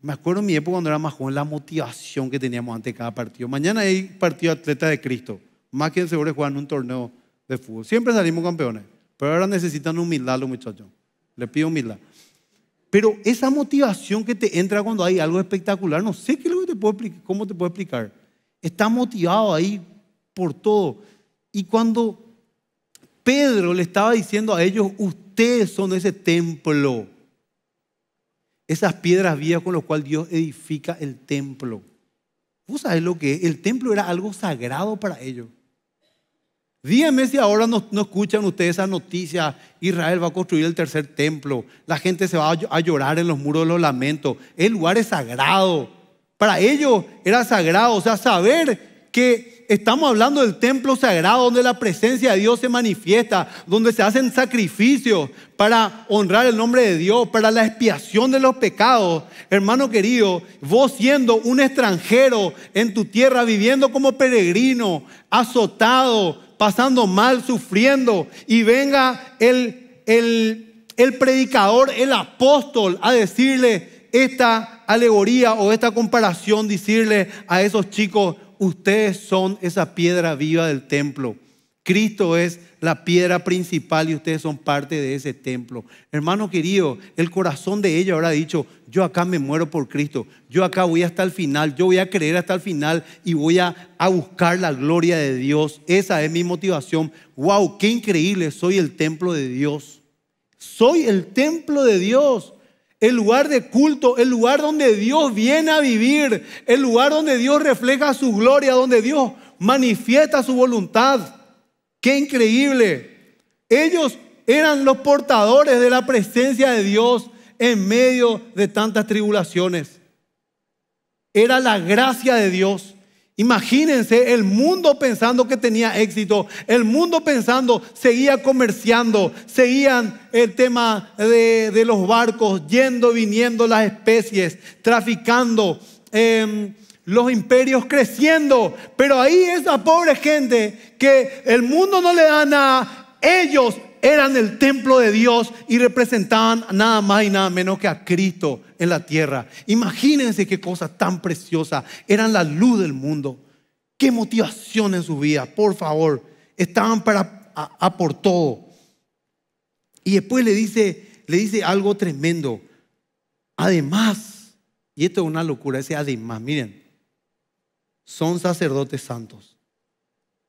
me acuerdo en mi época cuando era más joven, la motivación que teníamos ante cada partido. Mañana hay partido atleta de Cristo. Más que seguro seguro en un torneo de fútbol. Siempre salimos campeones. Pero ahora necesitan humildad los muchachos. Les pido humildad. Pero esa motivación que te entra cuando hay algo espectacular, no sé qué es lo que te puedo explicar, cómo te puedo explicar. Está motivado ahí por todo. Y cuando Pedro le estaba diciendo a ellos, ustedes son ese templo, esas piedras vivas con las cuales Dios edifica el templo. ¿Vos sabés lo que es? El templo era algo sagrado para ellos. Díganme si ahora no, no, escuchan ustedes esa noticia, Israel va a construir el tercer templo, la gente se va a llorar en los muros de los lamentos, el lugar es sagrado. Para ellos era sagrado, o sea, saber que estamos hablando del templo sagrado donde la presencia de Dios se manifiesta, donde se hacen sacrificios para honrar el nombre de Dios, para la expiación de los pecados. Hermano querido, vos siendo un extranjero en tu tierra, viviendo como peregrino, azotado, pasando mal, sufriendo, y venga el, el, predicador, el apóstol, a decirle esta alegoría o esta comparación, decirle a esos chicos, ustedes son esa piedra viva del templo. Cristo es la piedra principal y ustedes son parte de ese templo. Hermano querido, el corazón de ella habrá dicho, yo acá me muero por Cristo, yo acá voy hasta el final, yo voy a creer hasta el final y voy a, a buscar la gloria de Dios. Esa es mi motivación. ¡Wow! ¡Qué increíble! Soy el templo de Dios. Soy el templo de Dios el lugar de culto, el lugar donde Dios viene a vivir, el lugar donde Dios refleja su gloria, donde Dios manifiesta su voluntad. Qué increíble. Ellos eran los portadores de la presencia de Dios en medio de tantas tribulaciones. Era la gracia de Dios. Imagínense el mundo pensando que tenía éxito, el mundo pensando seguía comerciando, seguían el tema de, los barcos, yendo, viniendo las especies, traficando, em, los imperios creciendo, pero ahí esa pobre gente que el mundo no le da nada, ellos eran el templo de Dios y representaban nada más y nada menos que a Cristo en la tierra. Imagínense qué cosa tan preciosa, eran la luz del mundo. Qué motivación en su vida, por favor, estaban para aportar. por todo. Y después le dice, le dice algo tremendo. Además, y esto es una locura, ese además, miren, son sacerdotes santos.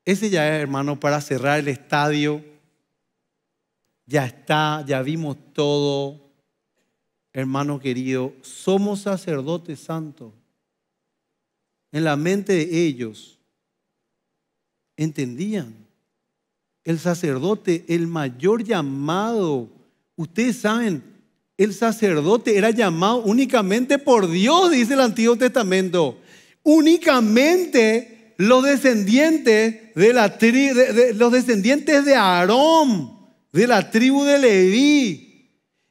Ese ya es, hermano, para cerrar el estadio. Ya está, ya vimos todo. Hermano querido, somos sacerdotes santos. En la mente de ellos entendían. El sacerdote, el mayor llamado. Ustedes saben, el sacerdote era llamado únicamente por Dios, dice el Antiguo Testamento únicamente los descendientes de la de, los descendientes de Aarón, de la tribu de Leví.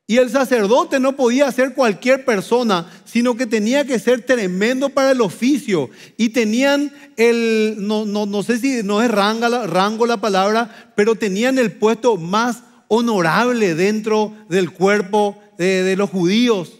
Y el sacerdote no podía ser cualquier persona, sino que tenía que ser tremendo para el oficio. Y tenían el, no, no, sé si no es rango, rango la palabra, pero tenían el puesto más honorable dentro del cuerpo de los judíos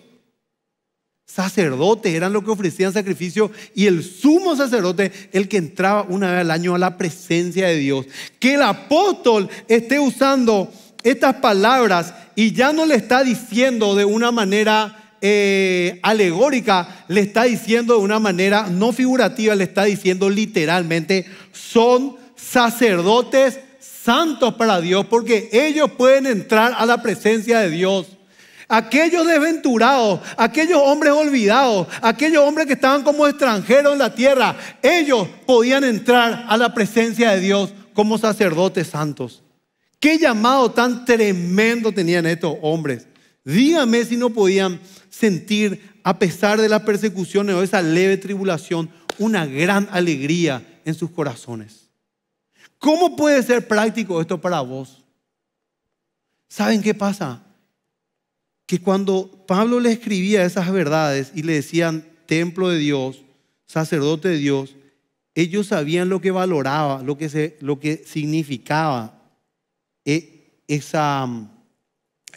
sacerdotes eran los que ofrecían sacrificio y el sumo sacerdote el que entraba una vez al año a la presencia de Dios. Que el apóstol esté usando estas palabras y ya no le está diciendo de una manera eh, alegórica, le está diciendo de una manera no figurativa, le está diciendo literalmente, son sacerdotes santos para Dios porque ellos pueden entrar a la presencia de Dios aquellos desventurados, aquellos hombres olvidados, aquellos hombres que estaban como extranjeros en la tierra, ellos podían entrar a la presencia de Dios como sacerdotes santos. Qué llamado tan tremendo tenían estos hombres. Dígame si no podían sentir, a pesar de las persecuciones o esa leve tribulación, una gran alegría en sus corazones. ¿Cómo puede ser práctico esto para vos? ¿Saben qué pasa? que cuando Pablo le escribía esas verdades y le decían templo de Dios, sacerdote de Dios, ellos sabían lo que valoraba, lo que, lo que significaba eh, esa,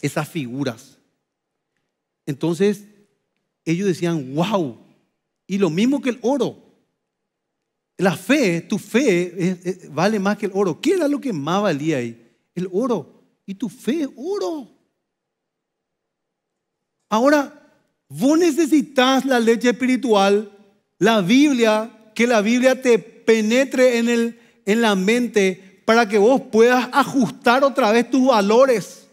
esas figuras. Entonces, ellos decían, wow, y lo mismo que el oro. La fe, tu fe eh, eh, vale más que el oro. ¿Qué era lo que más valía ahí? El oro. Y tu fe oro. Ahora, vos necesitas la leche espiritual, la Biblia, que la Biblia te penetre en, el, en la mente para que vos puedas ajustar otra vez tus valores.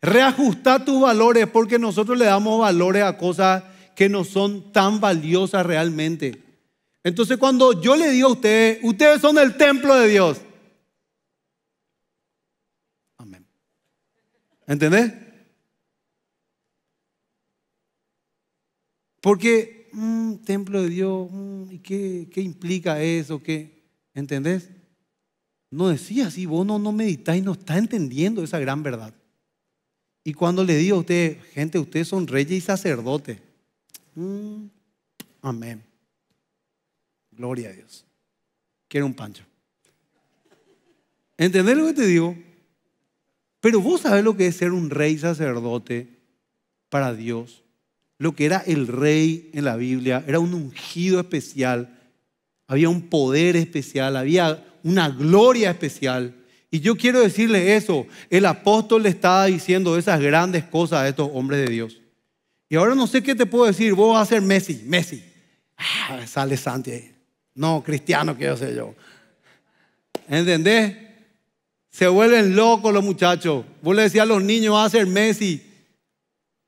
Reajustar tus valores porque nosotros le damos valores a cosas que no son tan valiosas realmente. Entonces cuando yo le digo a ustedes, ustedes son el templo de Dios. Amén. ¿Entendés? Porque, mm, templo de Dios, mm, ¿y qué, implica eso? ¿Qué? ¿Entendés? No decía así, vos no, no meditáis, no está entendiendo esa gran verdad. Y cuando le digo a usted, gente, ustedes son reyes y sacerdotes. Mm, amén. Gloria a Dios. Quiero un pancho. ¿Entendés lo que te digo? Pero vos sabés lo que es ser un rey sacerdote para Dios lo que era el rey en la Biblia, era un ungido especial, había un poder especial, había una gloria especial. Y yo quiero decirle eso, el apóstol le estaba diciendo esas grandes cosas a estos hombres de Dios. Y ahora no sé qué te puedo decir, vos vas a ser Messi, Messi. Ah, sale Santi. No, cristiano, yo sé yo. ¿Entendés? Se vuelven locos los muchachos. Vos le decías a los niños, vas a ser Messi.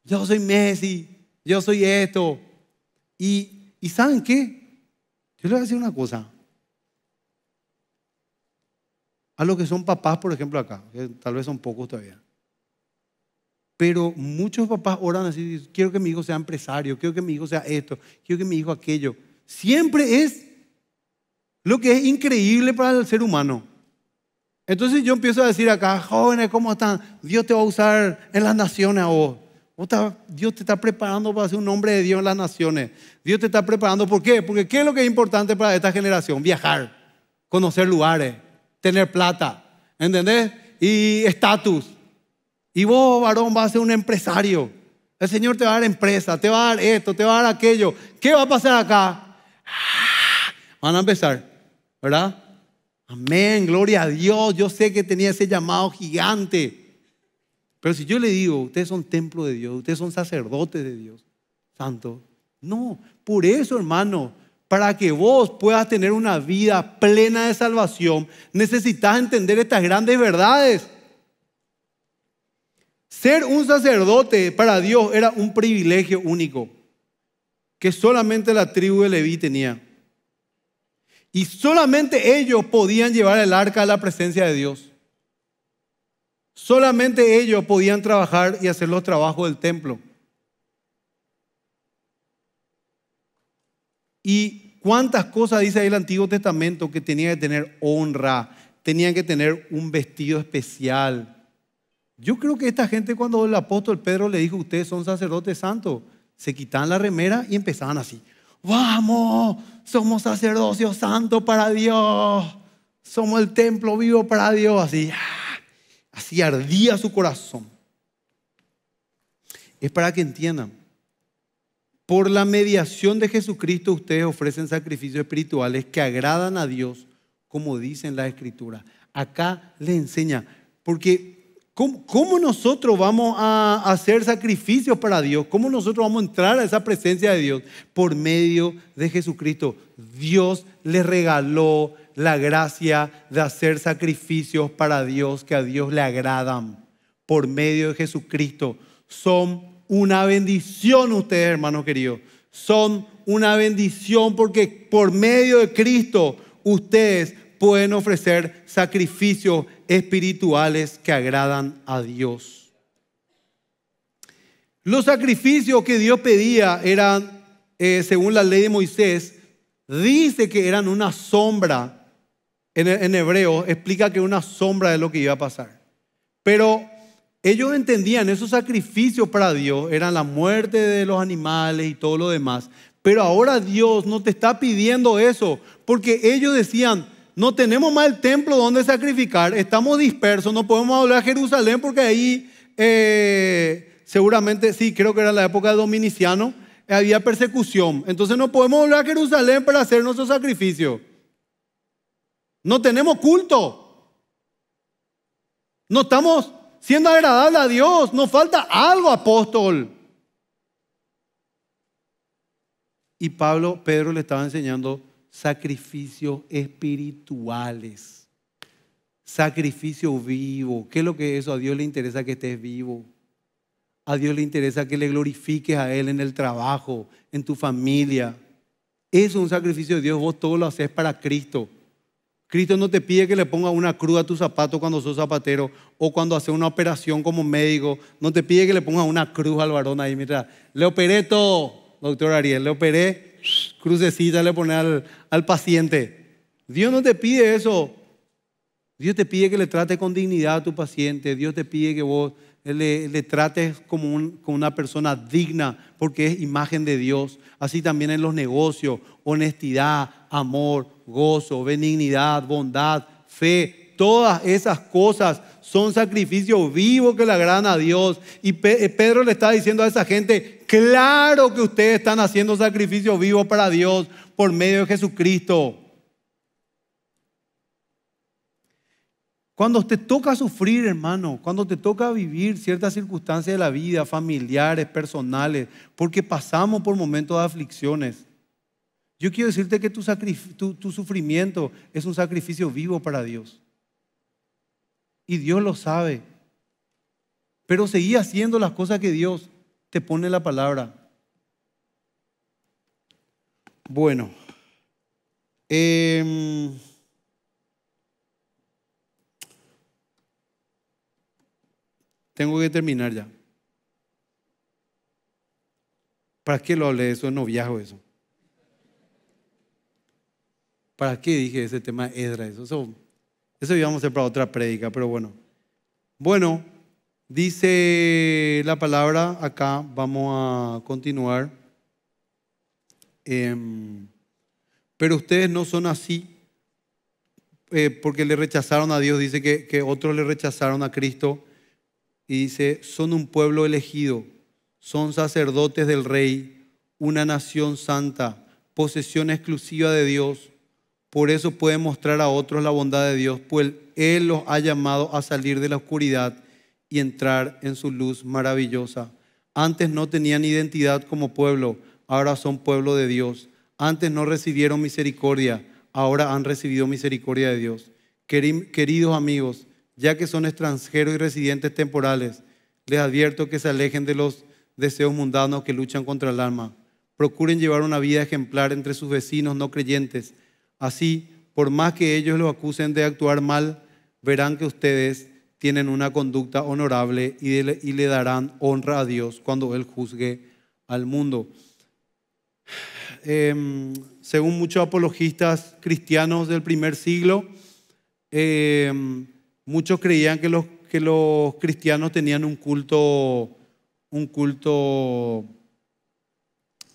Yo soy Messi yo soy esto. Y, y ¿saben qué? Yo les voy a decir una cosa. A los que son papás, por ejemplo, acá, que tal vez son pocos todavía. Pero muchos papás oran así, quiero que mi hijo sea empresario, quiero que mi hijo sea esto, quiero que mi hijo aquello. Siempre es lo que es increíble para el ser humano. Entonces yo empiezo a decir acá, jóvenes, ¿cómo están? Dios te va a usar en las naciones a vos. Dios te está preparando para ser un hombre de Dios en las naciones. Dios te está preparando. ¿Por qué? Porque ¿qué es lo que es importante para esta generación? Viajar, conocer lugares, tener plata, ¿entendés? Y estatus. Y vos, varón, vas a ser un empresario. El Señor te va a dar empresa, te va a dar esto, te va a dar aquello. ¿Qué va a pasar acá? Ah, van a empezar, ¿verdad? Amén, gloria a Dios. Yo sé que tenía ese llamado gigante. Pero si yo le digo, ustedes son templo de Dios, ustedes son sacerdotes de Dios, santo, no, por eso hermano, para que vos puedas tener una vida plena de salvación, necesitas entender estas grandes verdades. Ser un sacerdote para Dios era un privilegio único que solamente la tribu de Leví tenía. Y solamente ellos podían llevar el arca a la presencia de Dios. Solamente ellos podían trabajar y hacer los trabajos del templo. Y cuántas cosas dice ahí el Antiguo Testamento que tenían que tener honra, tenían que tener un vestido especial. Yo creo que esta gente cuando el apóstol Pedro le dijo, ustedes son sacerdotes santos, se quitaban la remera y empezaban así. Vamos, somos sacerdotes santos para Dios, somos el templo vivo para Dios, así. Así ardía su corazón. Es para que entiendan. Por la mediación de Jesucristo ustedes ofrecen sacrificios espirituales que agradan a Dios, como dice en la Escritura. Acá le enseña, porque ¿cómo, ¿cómo, nosotros vamos a hacer sacrificios para Dios? ¿Cómo nosotros vamos a entrar a esa presencia de Dios? Por medio de Jesucristo. Dios le regaló la gracia de hacer sacrificios para Dios que a Dios le agradan por medio de Jesucristo. Son una bendición ustedes, hermanos queridos. Son una bendición porque por medio de Cristo ustedes pueden ofrecer sacrificios espirituales que agradan a Dios. Los sacrificios que Dios pedía eran, eh, según la ley de Moisés, dice que eran una sombra en, hebreo explica que una sombra de lo que iba a pasar. Pero ellos entendían, esos sacrificios para Dios eran la muerte de los animales y todo lo demás. Pero ahora Dios no te está pidiendo eso, porque ellos decían, no tenemos más el templo donde sacrificar, estamos dispersos, no podemos volver a Jerusalén porque ahí eh, seguramente, sí, creo que era la época de Dominiciano, había persecución. Entonces no podemos volver a Jerusalén para hacer nuestro sacrificio. No tenemos culto. No estamos siendo agradables a Dios. Nos falta algo, apóstol. Y Pablo, Pedro le estaba enseñando sacrificios espirituales. Sacrificio vivo. ¿Qué es lo que es eso? A Dios le interesa que estés vivo. A Dios le interesa que le glorifiques a Él en el trabajo, en tu familia. Eso es un sacrificio de Dios. Vos todo lo haces para Cristo. Cristo no te pide que le ponga una cruz a tu zapato cuando sos zapatero o cuando haces una operación como médico. No te pide que le ponga una cruz al varón ahí. Mira, le operé todo, doctor Ariel, le operé, crucecita le pone al, paciente. Dios no te pide eso. Dios te pide que le trates con dignidad a tu paciente. Dios te pide que vos le, trates como, un, como, una persona digna, porque es imagen de Dios. Así también en los negocios, honestidad, amor, gozo, benignidad, bondad, fe, todas esas cosas son sacrificios vivos que le agradan a Dios. Y eh, Pedro le está diciendo a esa gente, claro que ustedes están haciendo sacrificios vivos para Dios por medio de Jesucristo. Cuando te toca sufrir, hermano, cuando te toca vivir ciertas circunstancias de la vida, familiares, personales, porque pasamos por momentos de aflicciones. Yo quiero decirte que tu, sufrimiento es un sacrificio vivo para Dios. Y Dios lo sabe. Pero seguí haciendo las cosas que Dios te pone en la palabra. Bueno. Em, tengo que terminar ya. ¿Para qué lo hablé eso? No viajo eso. ¿Para qué dije ese tema Edra? Eso, eso, íbamos a hacer para otra prédica, pero bueno. Bueno, dice la palabra acá, vamos a continuar. Em, pero ustedes no son así eh, porque le rechazaron a Dios. Dice que, que otros le rechazaron a Cristo. Y dice, son un pueblo elegido, son sacerdotes del rey, una nación santa, posesión exclusiva de Dios por eso puede mostrar a otros la bondad de Dios, pues Él los ha llamado a salir de la oscuridad y entrar en su luz maravillosa. Antes no tenían identidad como pueblo, ahora son pueblo de Dios. Antes no recibieron misericordia, ahora han recibido misericordia de Dios. Queridos amigos, ya que son extranjeros y residentes temporales, les advierto que se alejen de los deseos mundanos que luchan contra el alma. Procuren llevar una vida ejemplar entre sus vecinos no creyentes Así, por más que ellos lo acusen de actuar mal, verán que ustedes tienen una conducta honorable y, le darán honra a Dios cuando Él juzgue al mundo. Em, según muchos apologistas cristianos del primer siglo, em, muchos creían que los, que los cristianos tenían un culto, un culto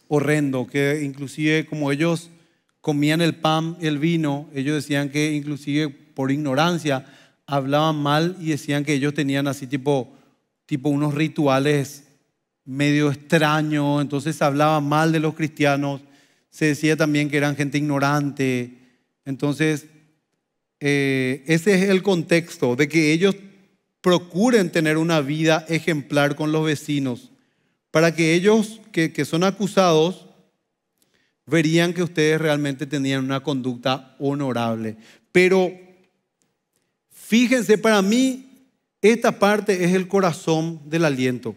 horrendo, que inclusive como ellos comían el pan el vino, ellos decían que inclusive por ignorancia hablaban mal y decían que ellos tenían así tipo, tipo unos rituales medio extraños, entonces se hablaba mal de los cristianos, se decía también que eran gente ignorante, entonces eh, ese es el contexto de que ellos procuren tener una vida ejemplar con los vecinos, para que ellos que, que son acusados verían que ustedes realmente tenían una conducta honorable. Pero fíjense, para mí esta parte es el corazón del aliento.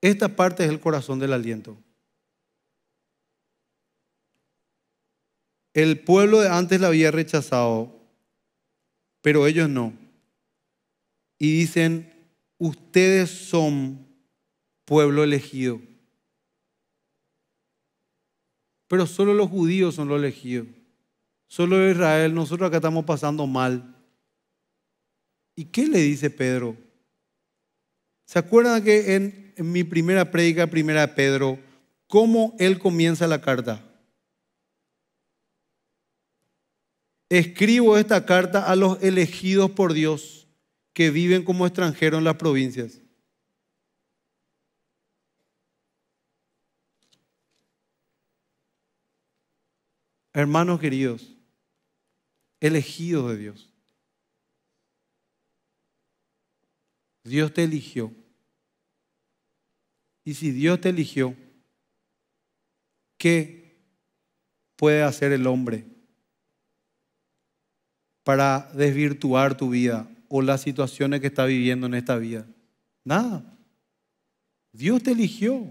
Esta parte es el corazón del aliento. El pueblo de antes la había rechazado, pero ellos no. Y dicen, ustedes son pueblo elegido pero solo los judíos son los elegidos. Solo Israel, nosotros acá estamos pasando mal. ¿Y qué le dice Pedro? ¿Se acuerdan que en, mi primera prédica, primera de Pedro, cómo él comienza la carta? Escribo esta carta a los elegidos por Dios que viven como extranjeros en las provincias. hermanos queridos, elegidos de Dios. Dios te eligió. Y si Dios te eligió, ¿qué puede hacer el hombre para desvirtuar tu vida o las situaciones que está viviendo en esta vida? Nada. Dios te eligió.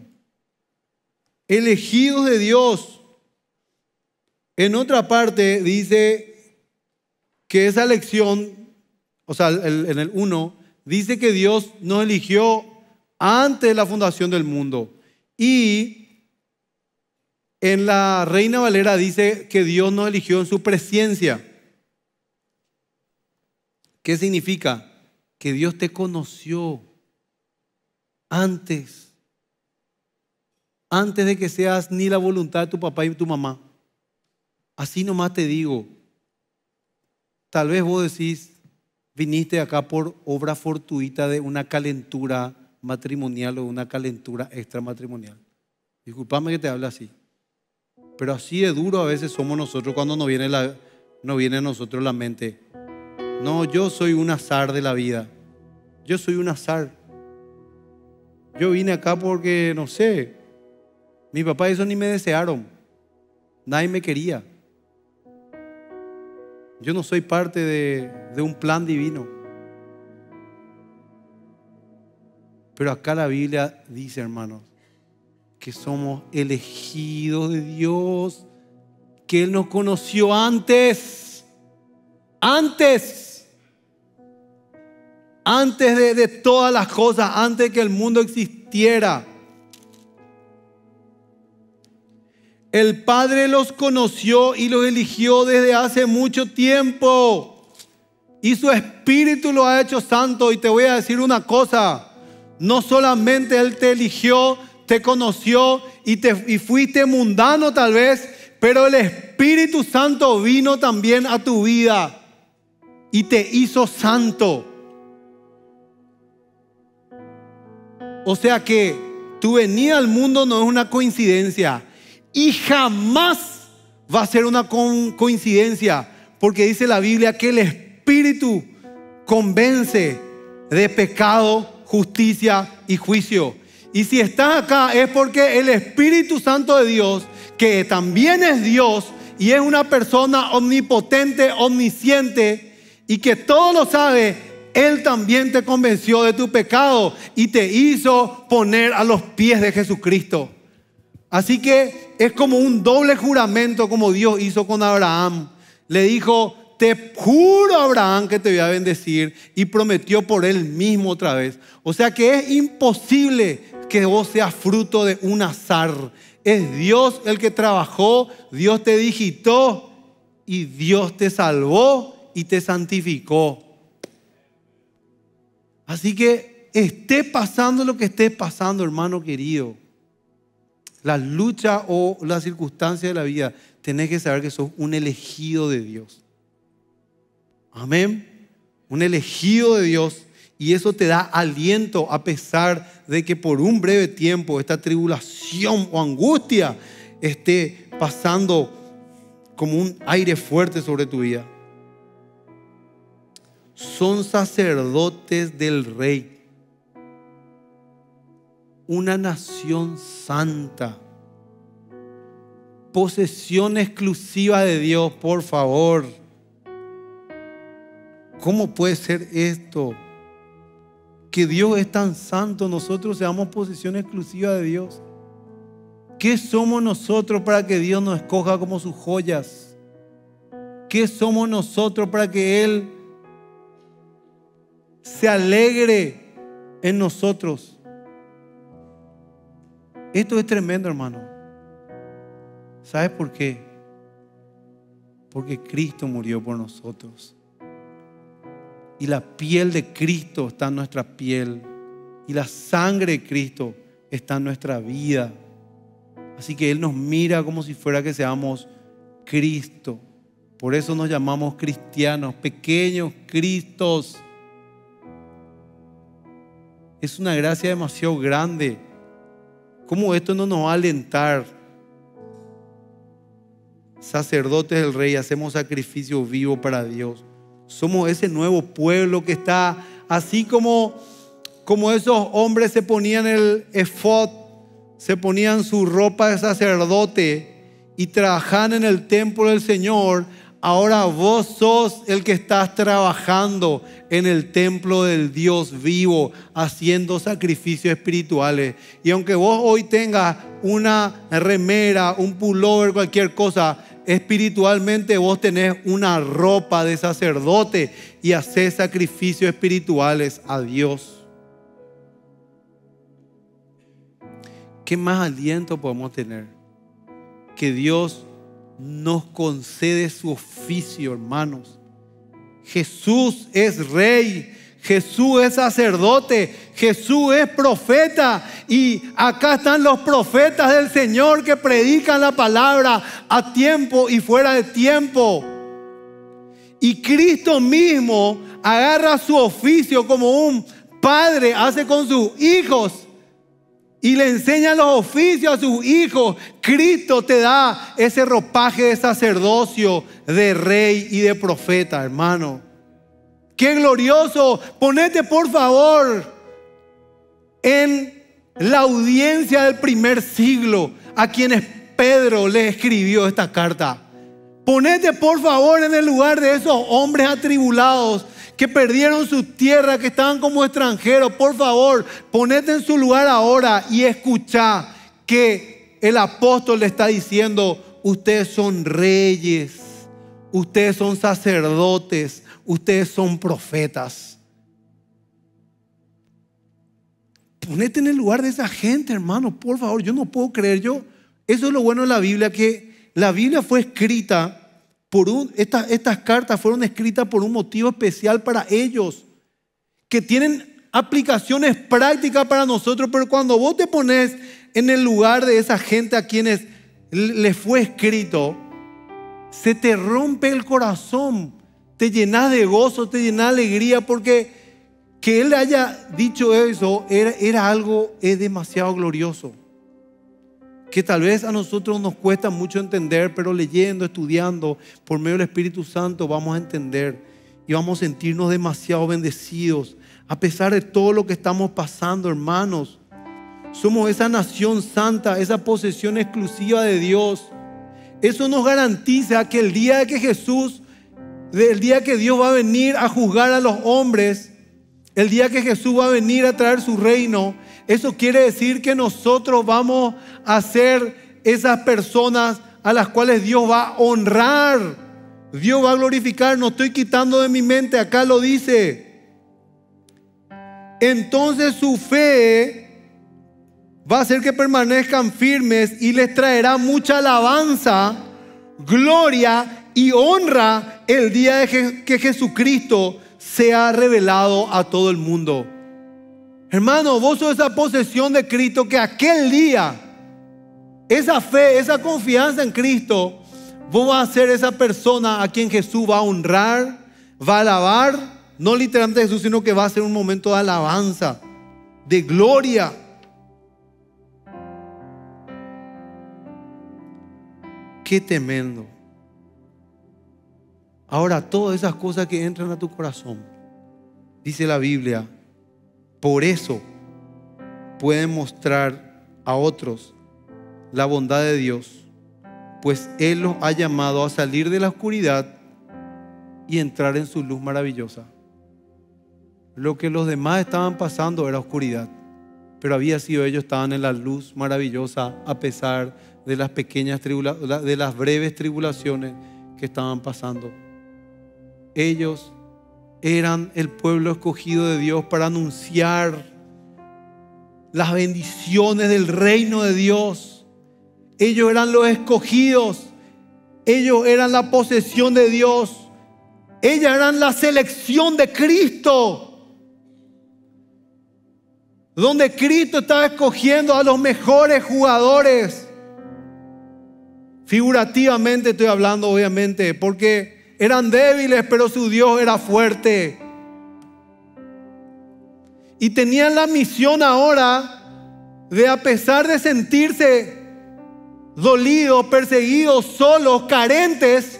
Elegidos de Dios. En otra parte dice que esa elección, o sea, en el 1, dice que Dios nos eligió antes de la fundación del mundo. Y en la Reina Valera dice que Dios nos eligió en su presencia. ¿Qué significa? Que Dios te conoció antes, antes de que seas ni la voluntad de tu papá y tu mamá. Así nomás te digo, tal vez vos decís, viniste acá por obra fortuita de una calentura matrimonial o una calentura extramatrimonial. Disculpame que te hable así. Pero así de duro a veces somos nosotros cuando nos viene, la, no viene a nosotros la mente. No, yo soy un azar de la vida. Yo soy un azar. Yo vine acá porque, no sé, mi papá eso ni me desearon. Nadie me quería. Yo no soy parte de, un plan divino. Pero acá la Biblia dice, hermanos, que somos elegidos de Dios, que Él nos conoció antes, antes, antes de, de todas las cosas, antes que el mundo existiera. El Padre los conoció y los eligió desde hace mucho tiempo. Y su espíritu lo ha hecho santo. Y te voy a decir una cosa. No solamente Él te eligió, te conoció y, te, y fuiste mundano tal vez, pero el Espíritu Santo vino también a tu vida y te hizo santo. O sea que tu venida al mundo no es una coincidencia. Y jamás va a ser una coincidencia, porque dice la Biblia que el Espíritu convence de pecado, justicia y juicio. Y si estás acá es porque el Espíritu Santo de Dios, que también es Dios y es una persona omnipotente, omnisciente y que todo lo sabe, Él también te convenció de tu pecado y te hizo poner a los pies de Jesucristo. Así que es como un doble juramento como Dios hizo con Abraham. Le dijo, te juro Abraham que te voy a bendecir y prometió por él mismo otra vez. O sea que es imposible que vos seas fruto de un azar. Es Dios el que trabajó, Dios te digitó y Dios te salvó y te santificó. Así que esté pasando lo que esté pasando, hermano querido la lucha o las circunstancias de la vida, tenés que saber que sos un elegido de Dios. Amén. Un elegido de Dios. Y eso te da aliento a pesar de que por un breve tiempo esta tribulación o angustia esté pasando como un aire fuerte sobre tu vida. Son sacerdotes del rey una nación santa, posesión exclusiva de Dios, por favor. ¿Cómo puede ser esto? Que Dios es tan santo, nosotros seamos posesión exclusiva de Dios. ¿Qué somos nosotros para que Dios nos escoja como sus joyas? ¿Qué somos nosotros para que Él se alegre en nosotros? Esto es tremendo, hermano. ¿Sabes por qué? Porque Cristo murió por nosotros. Y la piel de Cristo está en nuestra piel. Y la sangre de Cristo está en nuestra vida. Así que Él nos mira como si fuera que seamos Cristo. Por eso nos llamamos cristianos, pequeños Cristos. Es una gracia demasiado grande ¿Cómo esto no nos va a alentar? Sacerdotes del rey, hacemos sacrificio vivo para Dios. Somos ese nuevo pueblo que está, así como, como esos hombres se ponían el esfot, se ponían su ropa de sacerdote y trabajaban en el templo del Señor, ahora vos sos el que estás trabajando en el templo del Dios vivo, haciendo sacrificios espirituales. Y aunque vos hoy tengas una remera, un pullover, cualquier cosa, espiritualmente vos tenés una ropa de sacerdote y haces sacrificios espirituales a Dios. ¿Qué más aliento podemos tener? Que Dios nos concede su oficio, hermanos. Jesús es rey, Jesús es sacerdote, Jesús es profeta y acá están los profetas del Señor que predican la palabra a tiempo y fuera de tiempo. Y Cristo mismo agarra su oficio como un padre hace con sus hijos y le enseña los oficios a sus hijos. Cristo te da ese ropaje de sacerdocio, de rey y de profeta, hermano. Qué glorioso. Ponete por favor en la audiencia del primer siglo a quienes Pedro le escribió esta carta. Ponete por favor en el lugar de esos hombres atribulados que perdieron su tierra, que estaban como extranjeros. Por favor, ponete en su lugar ahora y escucha que el apóstol le está diciendo, ustedes son reyes, ustedes son sacerdotes, ustedes son profetas. Ponete en el lugar de esa gente, hermano, por favor, yo no puedo creer yo. Eso es lo bueno de la Biblia, que la Biblia fue escrita por estas cartas fueron escritas por un motivo especial para ellos, que tienen aplicaciones prácticas para nosotros, pero cuando vos te pones en el lugar de esa gente a quienes les fue escrito, se te rompe el corazón, te llenas de gozo, te llenas de alegría, porque que él haya dicho eso era, algo demasiado glorioso que tal vez a nosotros nos cuesta mucho entender, pero leyendo, estudiando, por medio del Espíritu Santo vamos a entender y vamos a sentirnos demasiado bendecidos, a pesar de todo lo que estamos pasando, hermanos. Somos esa nación santa, esa posesión exclusiva de Dios. Eso nos garantiza que el día que Jesús, el día que Dios va a venir a juzgar a los hombres, el día que Jesús va a venir a traer su reino, eso quiere decir que nosotros vamos a ser esas personas a las cuales Dios va a honrar. Dios va a glorificar, no estoy quitando de mi mente, acá lo dice. Entonces su fe va a hacer que permanezcan firmes y les traerá mucha alabanza, gloria y honra el día que Jesucristo sea revelado a todo el mundo. Hermano, vos sos esa posesión de Cristo que aquel día, esa fe, esa confianza en Cristo, vos vas a ser esa persona a quien Jesús va a honrar, va a alabar, no literalmente Jesús, sino que va a ser un momento de alabanza, de gloria. Qué tremendo. Ahora, todas esas cosas que entran a tu corazón, dice la Biblia, por eso pueden mostrar a otros la bondad de Dios, pues Él los ha llamado a salir de la oscuridad y entrar en su luz maravillosa. Lo que los demás estaban pasando era oscuridad, pero había sido ellos estaban en la luz maravillosa a pesar de las pequeñas tribulaciones, de las breves tribulaciones que estaban pasando. Ellos eran el pueblo escogido de Dios para anunciar las bendiciones del reino de Dios. Ellos eran los escogidos. Ellos eran la posesión de Dios. Ellos eran la selección de Cristo. Donde Cristo estaba escogiendo a los mejores jugadores. Figurativamente estoy hablando, obviamente, porque eran débiles, pero su Dios era fuerte. Y tenían la misión ahora de, a pesar de sentirse dolidos, perseguidos, solos, carentes,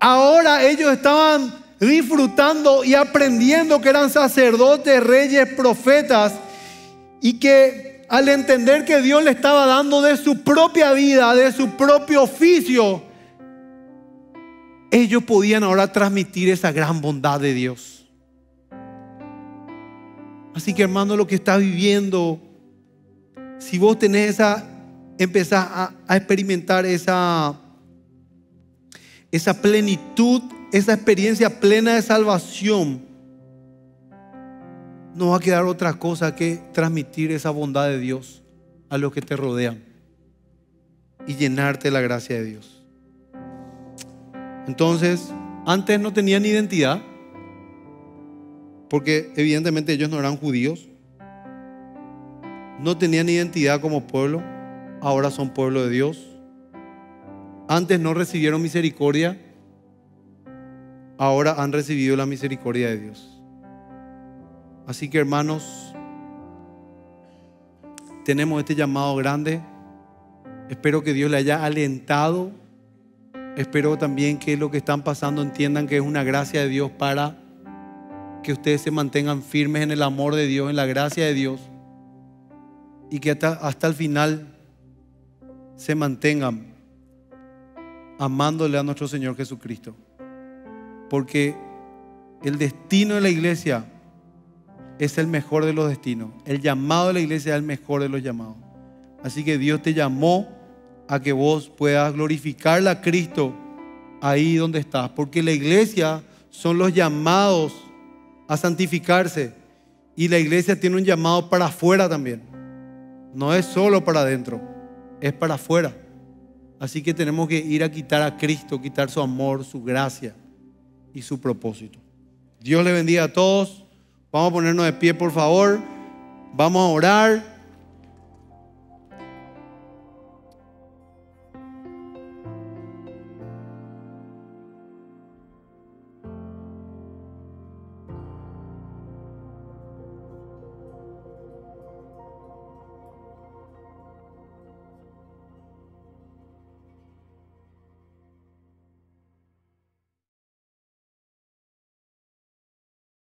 ahora ellos estaban disfrutando y aprendiendo que eran sacerdotes, reyes, profetas, y que al entender que Dios le estaba dando de su propia vida, de su propio oficio, ellos podían ahora transmitir esa gran bondad de Dios. Así que hermano, lo que estás viviendo, si vos tenés esa, empezás a, experimentar esa, esa plenitud, esa experiencia plena de salvación, no va a quedar otra cosa que transmitir esa bondad de Dios a los que te rodean y llenarte la gracia de Dios. Entonces, antes no tenían identidad, porque evidentemente ellos no eran judíos, no tenían identidad como pueblo, ahora son pueblo de Dios. Antes no recibieron misericordia, ahora han recibido la misericordia de Dios. Así que hermanos, tenemos este llamado grande. Espero que Dios le haya alentado Espero también que lo que están pasando entiendan que es una gracia de Dios para que ustedes se mantengan firmes en el amor de Dios, en la gracia de Dios, y que hasta, hasta el final se mantengan amándole a nuestro Señor Jesucristo. Porque el destino de la iglesia es el mejor de los destinos. El llamado de la iglesia es el mejor de los llamados. Así que Dios te llamó a que vos puedas glorificar a Cristo ahí donde estás. Porque la iglesia son los llamados a santificarse. Y la iglesia tiene un llamado para afuera también. No es solo para adentro, es para afuera. Así que tenemos que ir a quitar a Cristo, quitar su amor, su gracia y su propósito. Dios le bendiga a todos. Vamos a ponernos de pie, por favor. Vamos a orar.